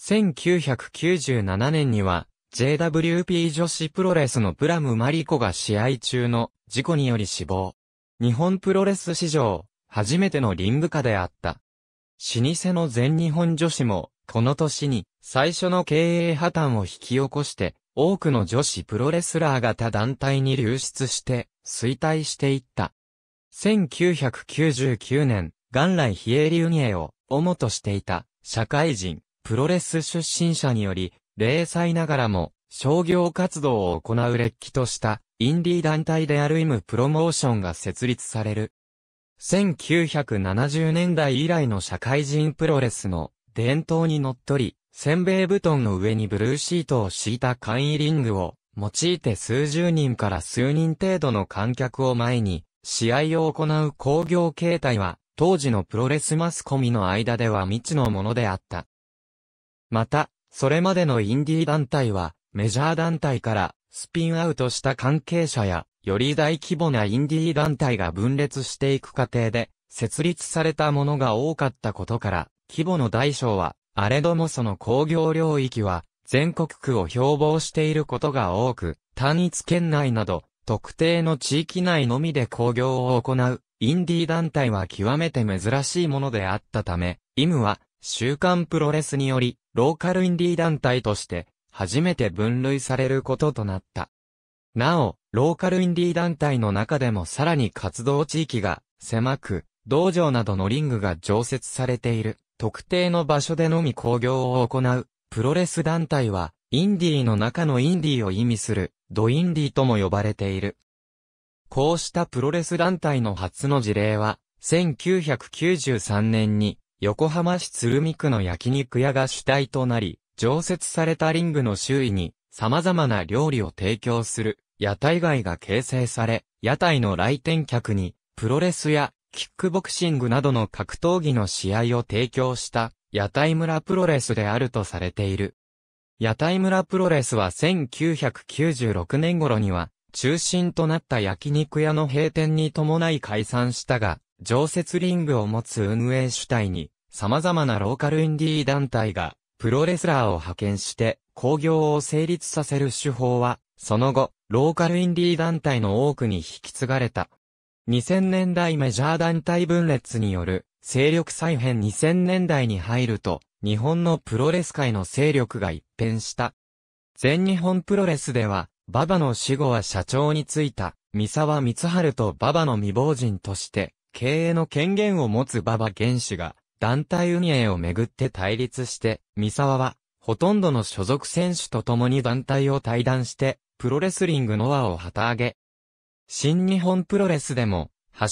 1997年には、JWP 女子プロレスのプラムマリコが試合中の事故により死亡。日本プロレス史上、初めてのリング下であった。老舗の全日本女子も、この年に最初の経営破綻を引き起こして、多くの女子プロレスラーが他団体に流出して、衰退していった。1999年、元来ヒエリュニエを主としていた社会人、プロレス出身者により、零細ながらも商業活動を行うれっきとしたインディー団体であるイムプロモーションが設立される。1970年代以来の社会人プロレスの伝統にのっとり、せんべい布団の上にブルーシートを敷いた簡易リングを用いて数十人から数人程度の観客を前に試合を行う工業形態は当時のプロレスマスコミの間では未知のものであった。また、それまでのインディー団体は、メジャー団体からスピンアウトした関係者や、より大規模なインディー団体が分裂していく過程で、設立されたものが多かったことから、規模の大小は、あれどもその工業領域は、全国区を標榜していることが多く、単一県内など、特定の地域内のみで工業を行う、インディー団体は極めて珍しいものであったため、イムは、週刊プロレスにより、ローカルインディー団体として、初めて分類されることとなった。なお、ローカルインディー団体の中でもさらに活動地域が狭く、道場などのリングが常設されている、特定の場所でのみ興行を行う、プロレス団体は、インディーの中のインディーを意味する、ドインディーとも呼ばれている。こうしたプロレス団体の初の事例は、1993年に横浜市鶴見区の焼肉屋が主体となり、常設されたリングの周囲に様々な料理を提供する屋台街が形成され、屋台の来店客にプロレスやキックボクシングなどの格闘技の試合を提供した屋台村プロレスであるとされている。屋台村プロレスは1996年頃には中心となった焼肉屋の閉店に伴い解散したが、常設リングを持つ運営主体に、様々なローカルインディー団体が、プロレスラーを派遣して、興行を成立させる手法は、その後、ローカルインディー団体の多くに引き継がれた。2000年代メジャー団体分裂による、勢力再編2000年代に入ると、日本のプロレス界の勢力が一変した。全日本プロレスでは、馬場の死後は社長に就いた、三沢光春と馬場の未亡人として、経営の権限を持つ馬場原氏が、団体運営をめぐって対立して、三沢は、ほとんどの所属選手と共に団体を退団して、プロレスリングノアを旗揚げ。新日本プロレスでも、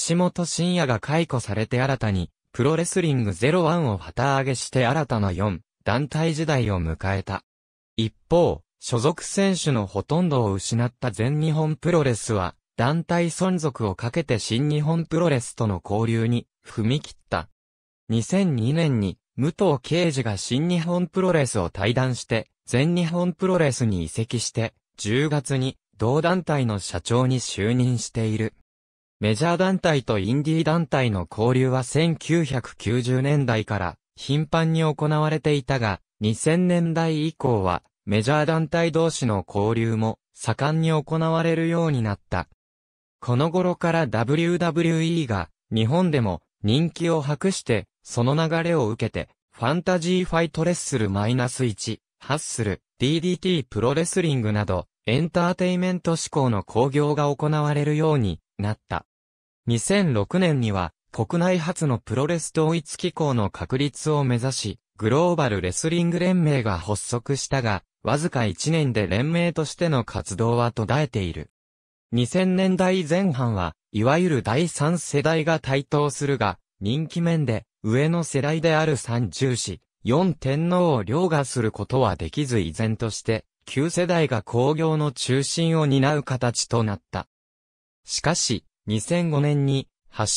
橋本真也が解雇されて新たに、プロレスリング01を旗揚げして新たな4、団体時代を迎えた。一方、所属選手のほとんどを失った全日本プロレスは、団体存続をかけて新日本プロレスとの交流に踏み切った。2002年に武藤敬司が新日本プロレスを退団して全日本プロレスに移籍して10月に同団体の社長に就任している。メジャー団体とインディー団体の交流は1990年代から頻繁に行われていたが2000年代以降はメジャー団体同士の交流も盛んに行われるようになった。この頃から WWE が日本でも人気を博して、その流れを受けて、ファンタジーファイトレッスル -1、ハッスル、DDT プロレスリングなど、エンターテイメント志向の興行が行われるようになった。2006年には、国内初のプロレス統一機構の確立を目指し、グローバルレスリング連盟が発足したが、わずか1年で連盟としての活動は途絶えている。2000年代前半は、いわゆる第三世代が台頭するが、人気面で、上の世代である三重士、四天皇を凌駕することはできず依然として、旧世代が工業の中心を担う形となった。しかし、2005年に、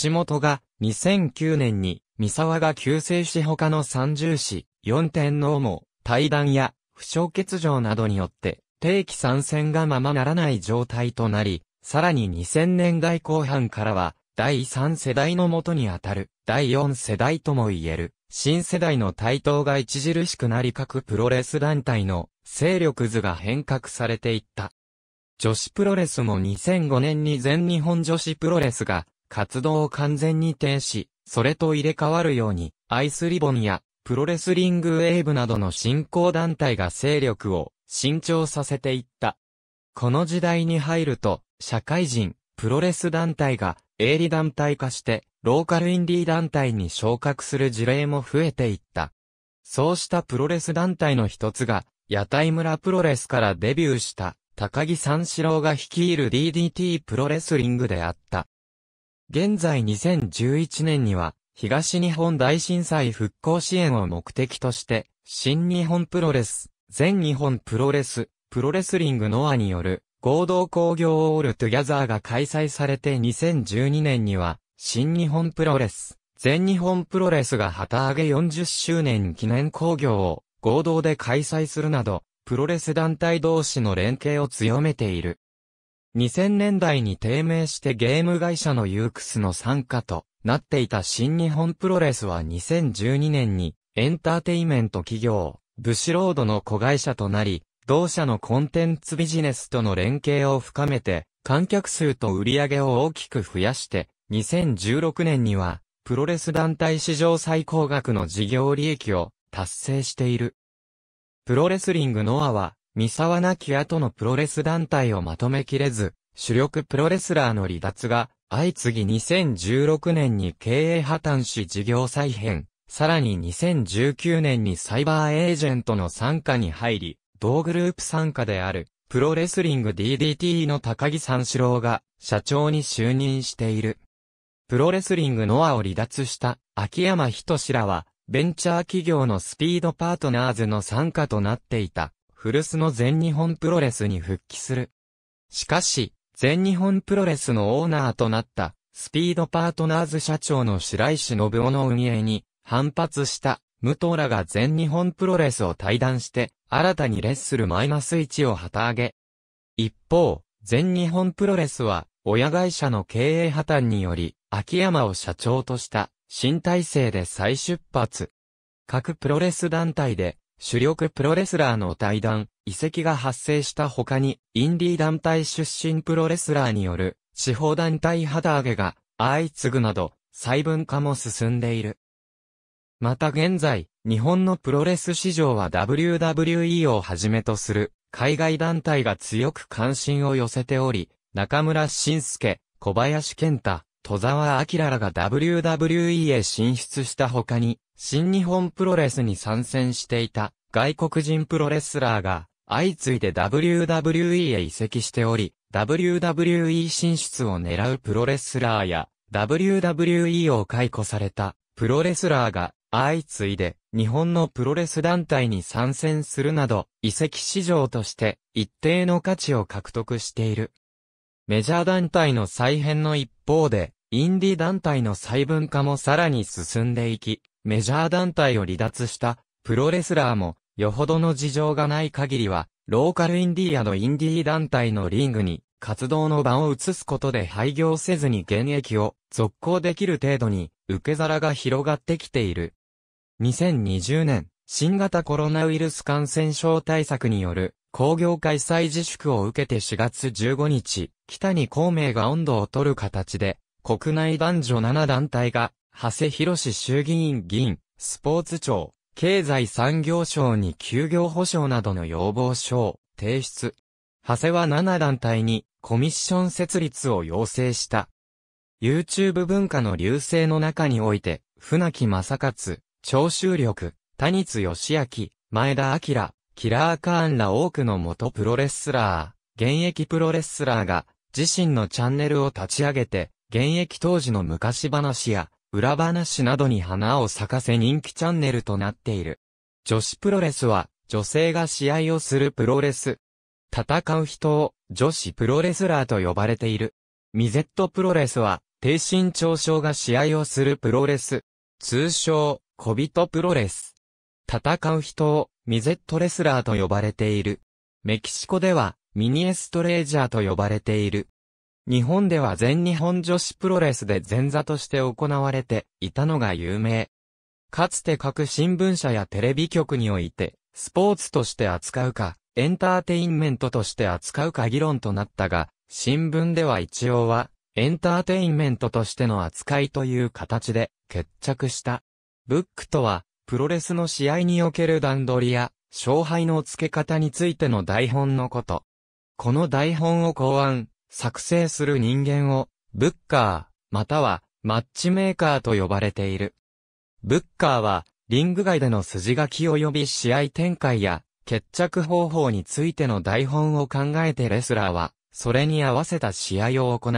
橋本が、2009年に、三沢が旧世史他の三重士、四天皇も、対談や、不傷欠場などによって、定期参戦がままならない状態となり、さらに2000年代後半からは、第3世代のもとにあたる、第4世代とも言える、新世代の台頭が著しくなり各プロレス団体の勢力図が変革されていった。女子プロレスも2005年に全日本女子プロレスが活動を完全に停止、それと入れ替わるように、アイスリボンやプロレスリングウェーブなどの新興団体が勢力を伸長させていった。この時代に入ると、社会人、プロレス団体が営利団体化して、ローカルインディー団体に昇格する事例も増えていった。そうしたプロレス団体の一つが、屋台村プロレスからデビューした、高木三四郎が率いる DDT プロレスリングであった。現在2011年には、東日本大震災復興支援を目的として、新日本プロレス、全日本プロレス、プロレスリングノアによる合同工業オールトゥギャザーが開催されて2012年には、新日本プロレス、全日本プロレスが旗揚げ40周年記念工業を合同で開催するなど、プロレス団体同士の連携を強めている。2000年代に低迷してゲーム会社のユークスの参加と、なっていた新日本プロレスは2012年にエンターテイメント企業、ブシロードの子会社となり、同社のコンテンツビジネスとの連携を深めて、観客数と売り上げを大きく増やして、2016年には、プロレス団体史上最高額の事業利益を達成している。プロレスリングノアは、三沢なき後のプロレス団体をまとめきれず、主力プロレスラーの離脱が相次ぎ2016年に経営破綻し事業再編、さらに2019年にサイバーエージェントの参加に入り、同グループ参加である、プロレスリング DDT の高木三四郎が、社長に就任している。プロレスリングノアを離脱した秋山人志らは、ベンチャー企業のスピードパートナーズの参加となっていた、古巣の全日本プロレスに復帰する。しかし、全日本プロレスのオーナーとなった、スピードパートナーズ社長の白石信夫の運営に、反発した、武藤らが全日本プロレスを退団して、新たにレッスルマイナス1を旗揚げ。一方、全日本プロレスは、親会社の経営破綻により、秋山を社長とした、新体制で再出発。各プロレス団体で、主力プロレスラーの対談、遺跡が発生した他に、インディー団体出身プロレスラーによる、地方団体旗揚げが、相次ぐなど、細分化も進んでいる。また現在、日本のプロレス市場は WWE をはじめとする、海外団体が強く関心を寄せており、中村晋介、小林健太、戸沢明らが WWE へ進出した他に、新日本プロレスに参戦していた外国人プロレスラーが、相次いで WWE へ移籍しており、WWE 進出を狙うプロレスラーや、WWE を解雇されたプロレスラーが、相次いで日本のプロレス団体に参戦するなど、移籍市場として一定の価値を獲得している。メジャー団体の再編の一方で、インディ団体の細分化もさらに進んでいき、メジャー団体を離脱したプロレスラーも、よほどの事情がない限りは、ローカルインディアのインディ団体のリングに活動の場を移すことで廃業せずに現役を続行できる程度に受け皿が広がってきている。2020年、新型コロナウイルス感染症対策による工業開催自粛を受けて4月15日、北に孔明が温度を取る形で、国内男女7団体が、長谷博士衆議院議員、スポーツ庁、経済産業省に休業保障などの要望書を提出。長谷は7団体にコミッション設立を要請した。YouTube 文化の流星の中において、船木正勝、長州力、谷津義明、前田明、キラー・カーンら多くの元プロレスラー、現役プロレスラーが自身のチャンネルを立ち上げて、現役当時の昔話や裏話などに花を咲かせ人気チャンネルとなっている。女子プロレスは女性が試合をするプロレス。戦う人を女子プロレスラーと呼ばれている。ミゼットプロレスは低身長症が試合をするプロレス。通称、小人プロレス。戦う人をミゼットレスラーと呼ばれている。メキシコでは、ミニエストレージャーと呼ばれている。日本では全日本女子プロレスで前座として行われていたのが有名。かつて各新聞社やテレビ局において、スポーツとして扱うか、エンターテインメントとして扱うか議論となったが、新聞では一応は、エンターテインメントとしての扱いという形で決着した。ブックとは、プロレスの試合における段取りや、勝敗の付け方についての台本のこと。この台本を考案、作成する人間を、ブッカー、または、マッチメーカーと呼ばれている。ブッカーは、リング外での筋書き及び試合展開や、決着方法についての台本を考えてレスラーは、それに合わせた試合を行う。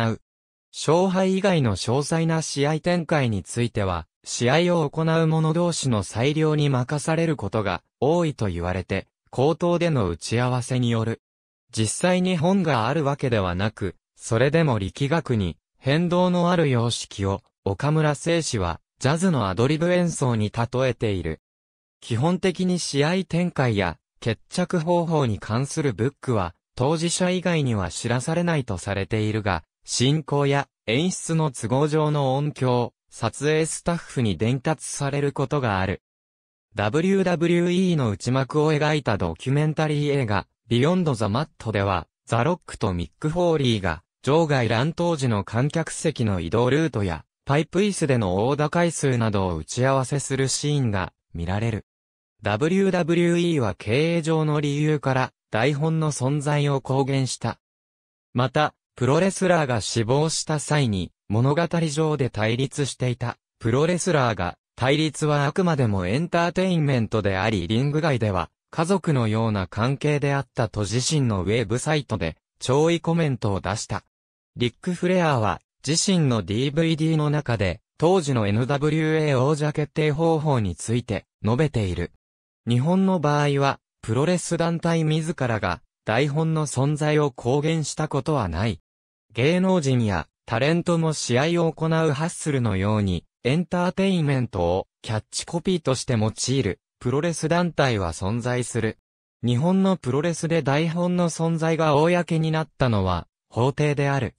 勝敗以外の詳細な試合展開については、試合を行う者同士の裁量に任されることが多いと言われて、口頭での打ち合わせによる。実際に本があるわけではなく、それでも力学に変動のある様式を岡村聖氏はジャズのアドリブ演奏に例えている。基本的に試合展開や決着方法に関するブックは当事者以外には知らされないとされているが、進行や演出の都合上の音響、撮影スタッフに伝達されることがある。WWE の内幕を描いたドキュメンタリー映画、ビヨンド・ザ・マットでは、ザ・ロックとミック・フォーリーが、場外乱闘時の観客席の移動ルートや、パイプ椅子での大打回数などを打ち合わせするシーンが見られる。WWE は経営上の理由から台本の存在を公言した。また、プロレスラーが死亡した際に物語上で対立していた、プロレスラーが、対立はあくまでもエンターテインメントでありリング外では、家族のような関係であったと自身のウェブサイトで、弔意コメントを出した。リック・フレアは、自身の DVD の中で、当時の NWA 王者決定方法について、述べている。日本の場合は、プロレス団体自らが、台本の存在を公言したことはない。芸能人や、タレントも試合を行うハッスルのように、エンターテインメントをキャッチコピーとして用いる、プロレス団体は存在する。日本のプロレスで台本の存在が公になったのは、法廷である。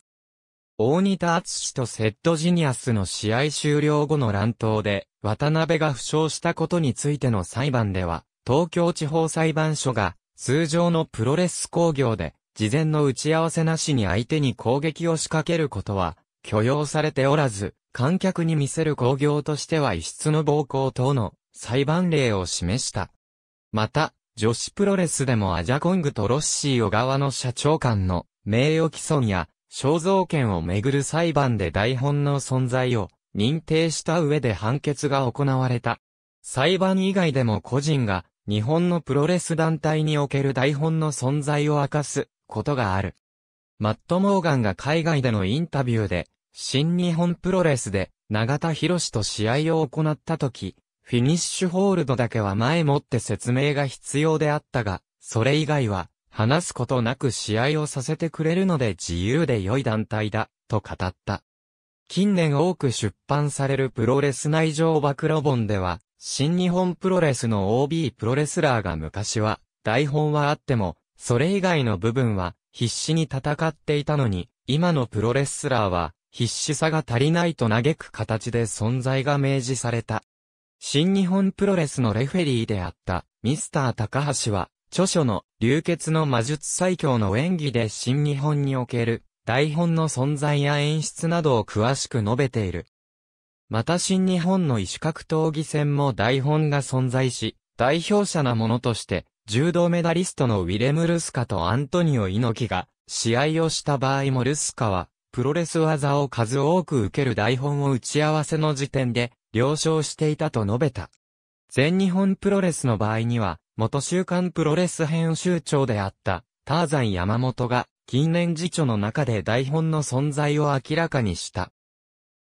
大仁田厚とセットジニアスの試合終了後の乱闘で、渡辺が負傷したことについての裁判では、東京地方裁判所が、通常のプロレス工業で、事前の打ち合わせなしに相手に攻撃を仕掛けることは許容されておらず、観客に見せる興行としては異質の暴行等の裁判例を示した。また、女子プロレスでもアジャコングとロッシー小川の社長官の名誉毀損や肖像権をめぐる裁判で台本の存在を認定した上で判決が行われた。裁判以外でも個人が日本のプロレス団体における台本の存在を明かすことがある。マット・モーガンが海外でのインタビューで、新日本プロレスで永田博士と試合を行った時、フィニッシュホールドだけは前もって説明が必要であったが、それ以外は話すことなく試合をさせてくれるので自由で良い団体だ、と語った。近年多く出版されるプロレス内情暴露本では、新日本プロレスの OB プロレスラーが昔は、台本はあっても、それ以外の部分は必死に戦っていたのに、今のプロレスラーは必死さが足りないと嘆く形で存在が明示された。新日本プロレスのレフェリーであったミスター高橋は、著書の流血の魔術最強の演技で新日本における台本の存在や演出などを詳しく述べている。また新日本の異種格闘技戦も台本が存在し、代表者なものとして、柔道メダリストのウィレム・ルスカとアントニオ猪木が試合をした場合もルスカは、プロレス技を数多く受ける台本を打ち合わせの時点で、了承していたと述べた。全日本プロレスの場合には、元週刊プロレス編集長であった、ターザン山本が、近年辞書の中で台本の存在を明らかにした。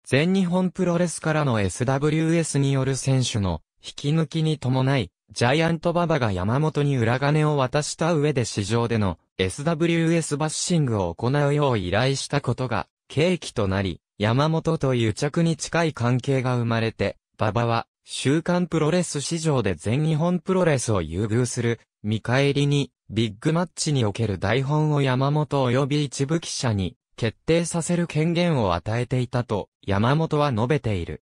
全日本プロレスからの SWS による選手の引き抜きに伴い、ジャイアントババが山本に裏金を渡した上で市場での SWS バッシングを行うよう依頼したことが契機となり、山本と癒着に近い関係が生まれて、ババは週刊プロレス市場で全日本プロレスを優遇する見返りにビッグマッチにおける台本を山本及び一部記者に決定させる権限を与えていたと山本は述べている。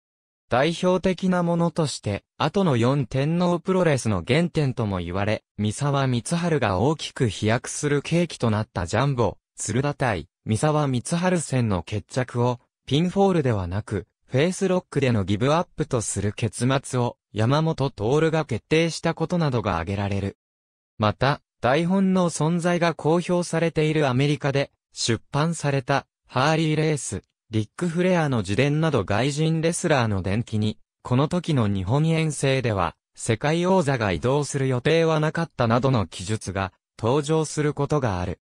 代表的なものとして、後の四天皇プロレスの原点とも言われ、三沢光春が大きく飛躍する契機となったジャンボ、鶴田対、三沢光春戦の決着を、ピンフォールではなく、フェイスロックでのギブアップとする結末を、山本徹が決定したことなどが挙げられる。また、台本の存在が公表されているアメリカで、出版された、ハーリーレース、リック・フレアの自伝など外人レスラーの伝記に、この時の日本遠征では、世界王座が移動する予定はなかったなどの記述が登場することがある。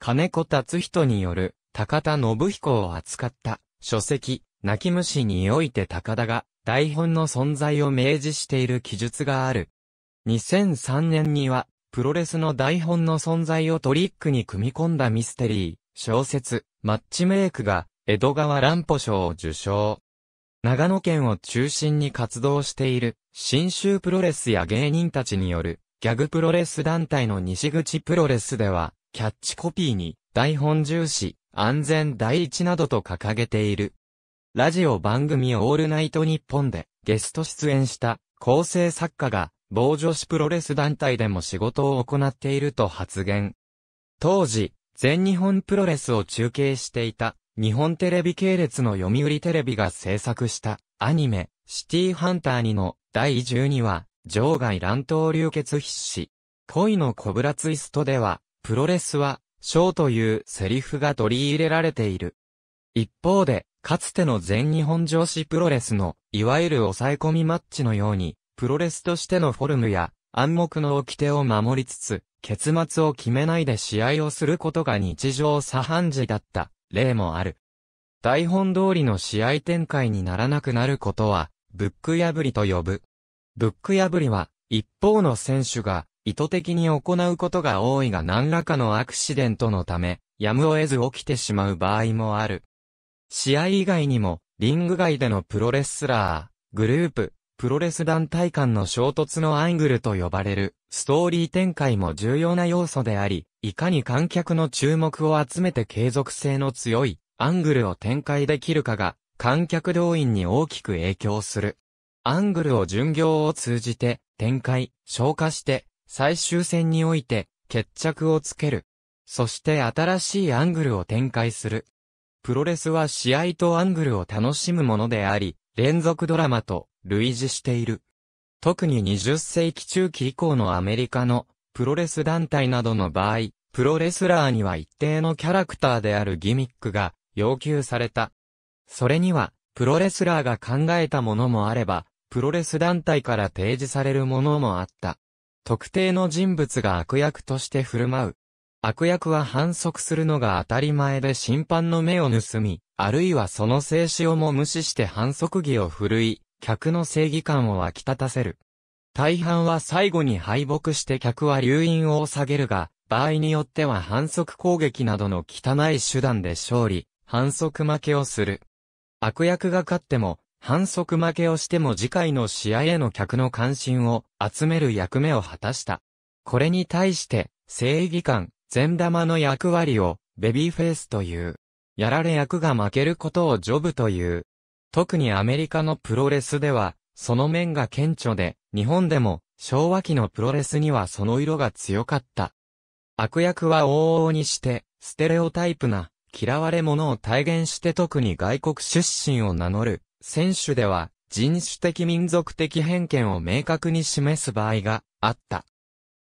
金子達人による高田信彦を扱った書籍、泣き虫において高田が台本の存在を明示している記述がある。2003年には、プロレスの台本の存在をトリックに組み込んだミステリー、小説、マッチメイクが江戸川乱歩賞を受賞。長野県を中心に活動している、新州プロレスや芸人たちによる、ギャグプロレス団体の西口プロレスでは、キャッチコピーに、台本重視、安全第一などと掲げている。ラジオ番組オールナイト日本でゲスト出演した構成作家が某女子プロレス団体でも仕事を行っていると発言。当時、全日本プロレスを中継していた日本テレビ系列の読売テレビが制作したアニメ、シティハンター2の第12話、場外乱闘流血必至。恋のコブラツイストでは、プロレスは、ショーというセリフが取り入れられている。一方で、かつての全日本女子プロレスの、いわゆる抑え込みマッチのように、プロレスとしてのフォルムや、暗黙の掟を守りつつ、結末を決めないで試合をすることが日常茶飯事だった、例もある。台本通りの試合展開にならなくなることは、ブック破りと呼ぶ。ブック破りは、一方の選手が意図的に行うことが多いが何らかのアクシデントのため、やむを得ず起きてしまう場合もある。試合以外にも、リング外でのプロレスラー、グループ、プロレス団体間の衝突のアングルと呼ばれる、ストーリー展開も重要な要素であり、いかに観客の注目を集めて継続性の強い、アングルを展開できるかが、観客動員に大きく影響する。アングルを巡業を通じて、展開、消化して、最終戦において、決着をつける。そして新しいアングルを展開する。プロレスは試合とアングルを楽しむものであり、連続ドラマと類似している。特に20世紀中期以降のアメリカのプロレス団体などの場合、プロレスラーには一定のキャラクターであるギミックが要求された。それには、プロレスラーが考えたものもあれば、プロレス団体から提示されるものもあった。特定の人物が悪役として振る舞う。悪役は反則するのが当たり前で審判の目を盗み、あるいはその静止をも無視して反則儀を振るい、客の正義感を湧き立たせる。大半は最後に敗北して客は留飲を下げるが、場合によっては反則攻撃などの汚い手段で勝利、反則負けをする。悪役が勝っても、反則負けをしても次回の試合への客の関心を集める役目を果たした。これに対して、正義感、善玉の役割を、ベビーフェイスという。やられ役が負けることをジョブという。特にアメリカのプロレスでは、その面が顕著で、日本でも昭和期のプロレスにはその色が強かった。悪役は往々にして、ステレオタイプな、嫌われ者を体現して特に外国出身を名乗る、選手では、人種的民族的偏見を明確に示す場合があった。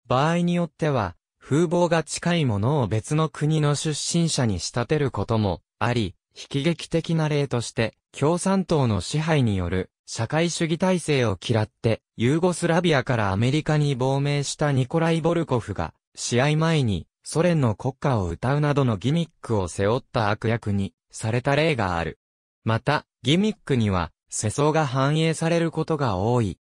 場合によっては、風貌が近いものを別の国の出身者に仕立てることもあり、悲劇的な例として共産党の支配による社会主義体制を嫌って、ユーゴスラビアからアメリカに亡命したニコライ・ボルコフが、試合前にソ連の国歌を歌うなどのギミックを背負った悪役にされた例がある。また、ギミックには世相が反映されることが多い。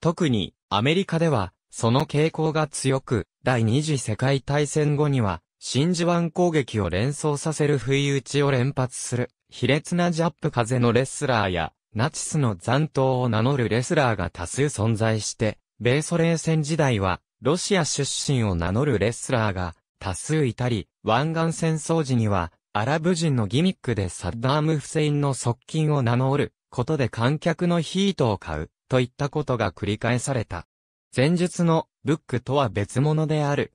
特にアメリカではその傾向が強く、第二次世界大戦後には真珠湾攻撃を連想させる不意打ちを連発する卑劣なジャップ風のレスラーや、ナチスの残党を名乗るレスラーが多数存在して、米ソ冷戦時代は、ロシア出身を名乗るレスラーが多数いたり、湾岸戦争時には、アラブ人のギミックでサッダーム・フセインの側近を名乗ることで観客のヒートを買う、といったことが繰り返された。前述のブックとは別物である。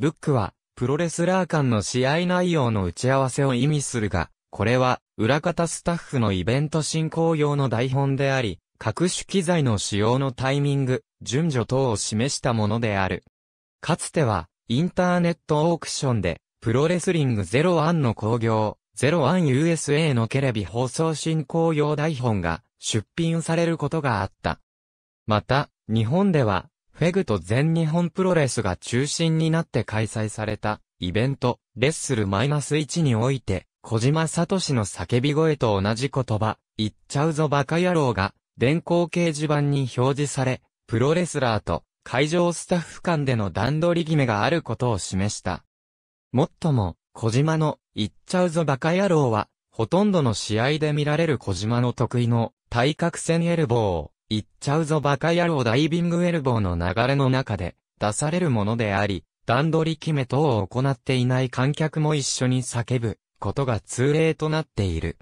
ブックは、プロレスラー間の試合内容の打ち合わせを意味するが、これは、裏方スタッフのイベント進行用の台本であり、各種機材の使用のタイミング、順序等を示したものである。かつては、インターネットオークションで、プロレスリング01の興行、01USA のテレビ放送進行用台本が出品されることがあった。また、日本では、フェグと全日本プロレスが中心になって開催されたイベント、レッスル -1 において、小島聡の叫び声と同じ言葉、言っちゃうぞバカ野郎が、電光掲示板に表示され、プロレスラーと会場スタッフ間での段取り決めがあることを示した。もっとも、小島の、言っちゃうぞバカ野郎は、ほとんどの試合で見られる小島の得意の、対角線エルボーを、言っちゃうぞバカ野郎ダイビングエルボーの流れの中で、出されるものであり、段取り決め等を行っていない観客も一緒に叫ぶ。ことが通例となっている。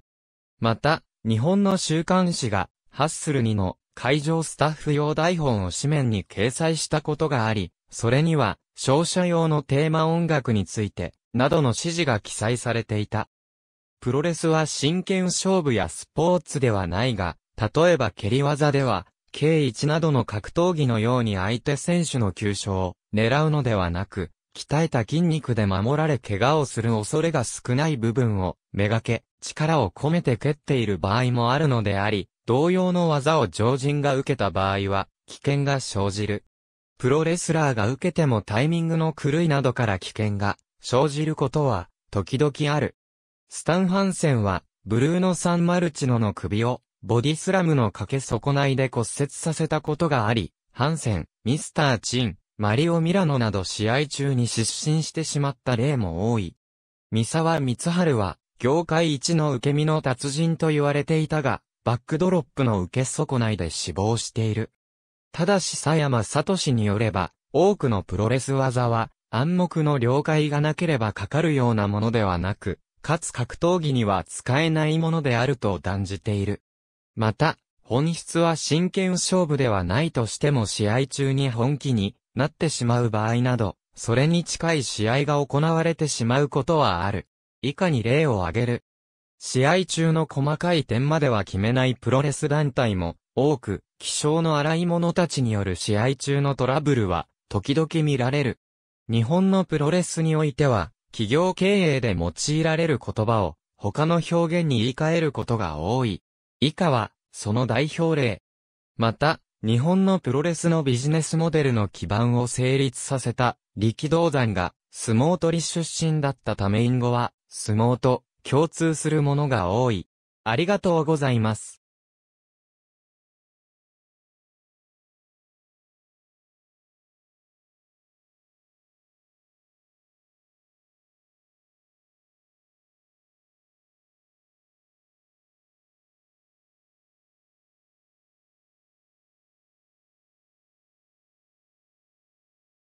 また、日本の週刊誌が、ハッスル2の会場スタッフ用台本を紙面に掲載したことがあり、それには、勝者用のテーマ音楽について、などの指示が記載されていた。プロレスは真剣勝負やスポーツではないが、例えば蹴り技では、K1 などの格闘技のように相手選手の急所を狙うのではなく、鍛えた筋肉で守られ怪我をする恐れが少ない部分をめがけ、力を込めて蹴っている場合もあるのであり、同様の技を常人が受けた場合は、危険が生じる。プロレスラーが受けてもタイミングの狂いなどから危険が生じることは、時々ある。スタンハンセンは、ブルーノ・サン・マルチノの首を、ボディスラムのかけ損ないで骨折させたことがあり、ハンセン、ミスター・チン、マリオ・ミラノなど試合中に失神してしまった例も多い。三沢光春は、業界一の受け身の達人と言われていたが、バックドロップの受け損ないで死亡している。ただし佐山聡によれば、多くのプロレス技は、暗黙の了解がなければかかるようなものではなく、かつ格闘技には使えないものであると断じている。また、本質は真剣勝負ではないとしても試合中に本気になってしまう場合など、それに近い試合が行われてしまうことはある。以下に例を挙げる。試合中の細かい点までは決めないプロレス団体も多く、気象の荒い者たちによる試合中のトラブルは時々見られる。日本のプロレスにおいては、企業経営で用いられる言葉を他の表現に言い換えることが多い。以下は、その代表例。また、日本のプロレスのビジネスモデルの基盤を成立させた力道山が相撲取り出身だったため因語は相撲と共通するものが多い。ありがとうございます。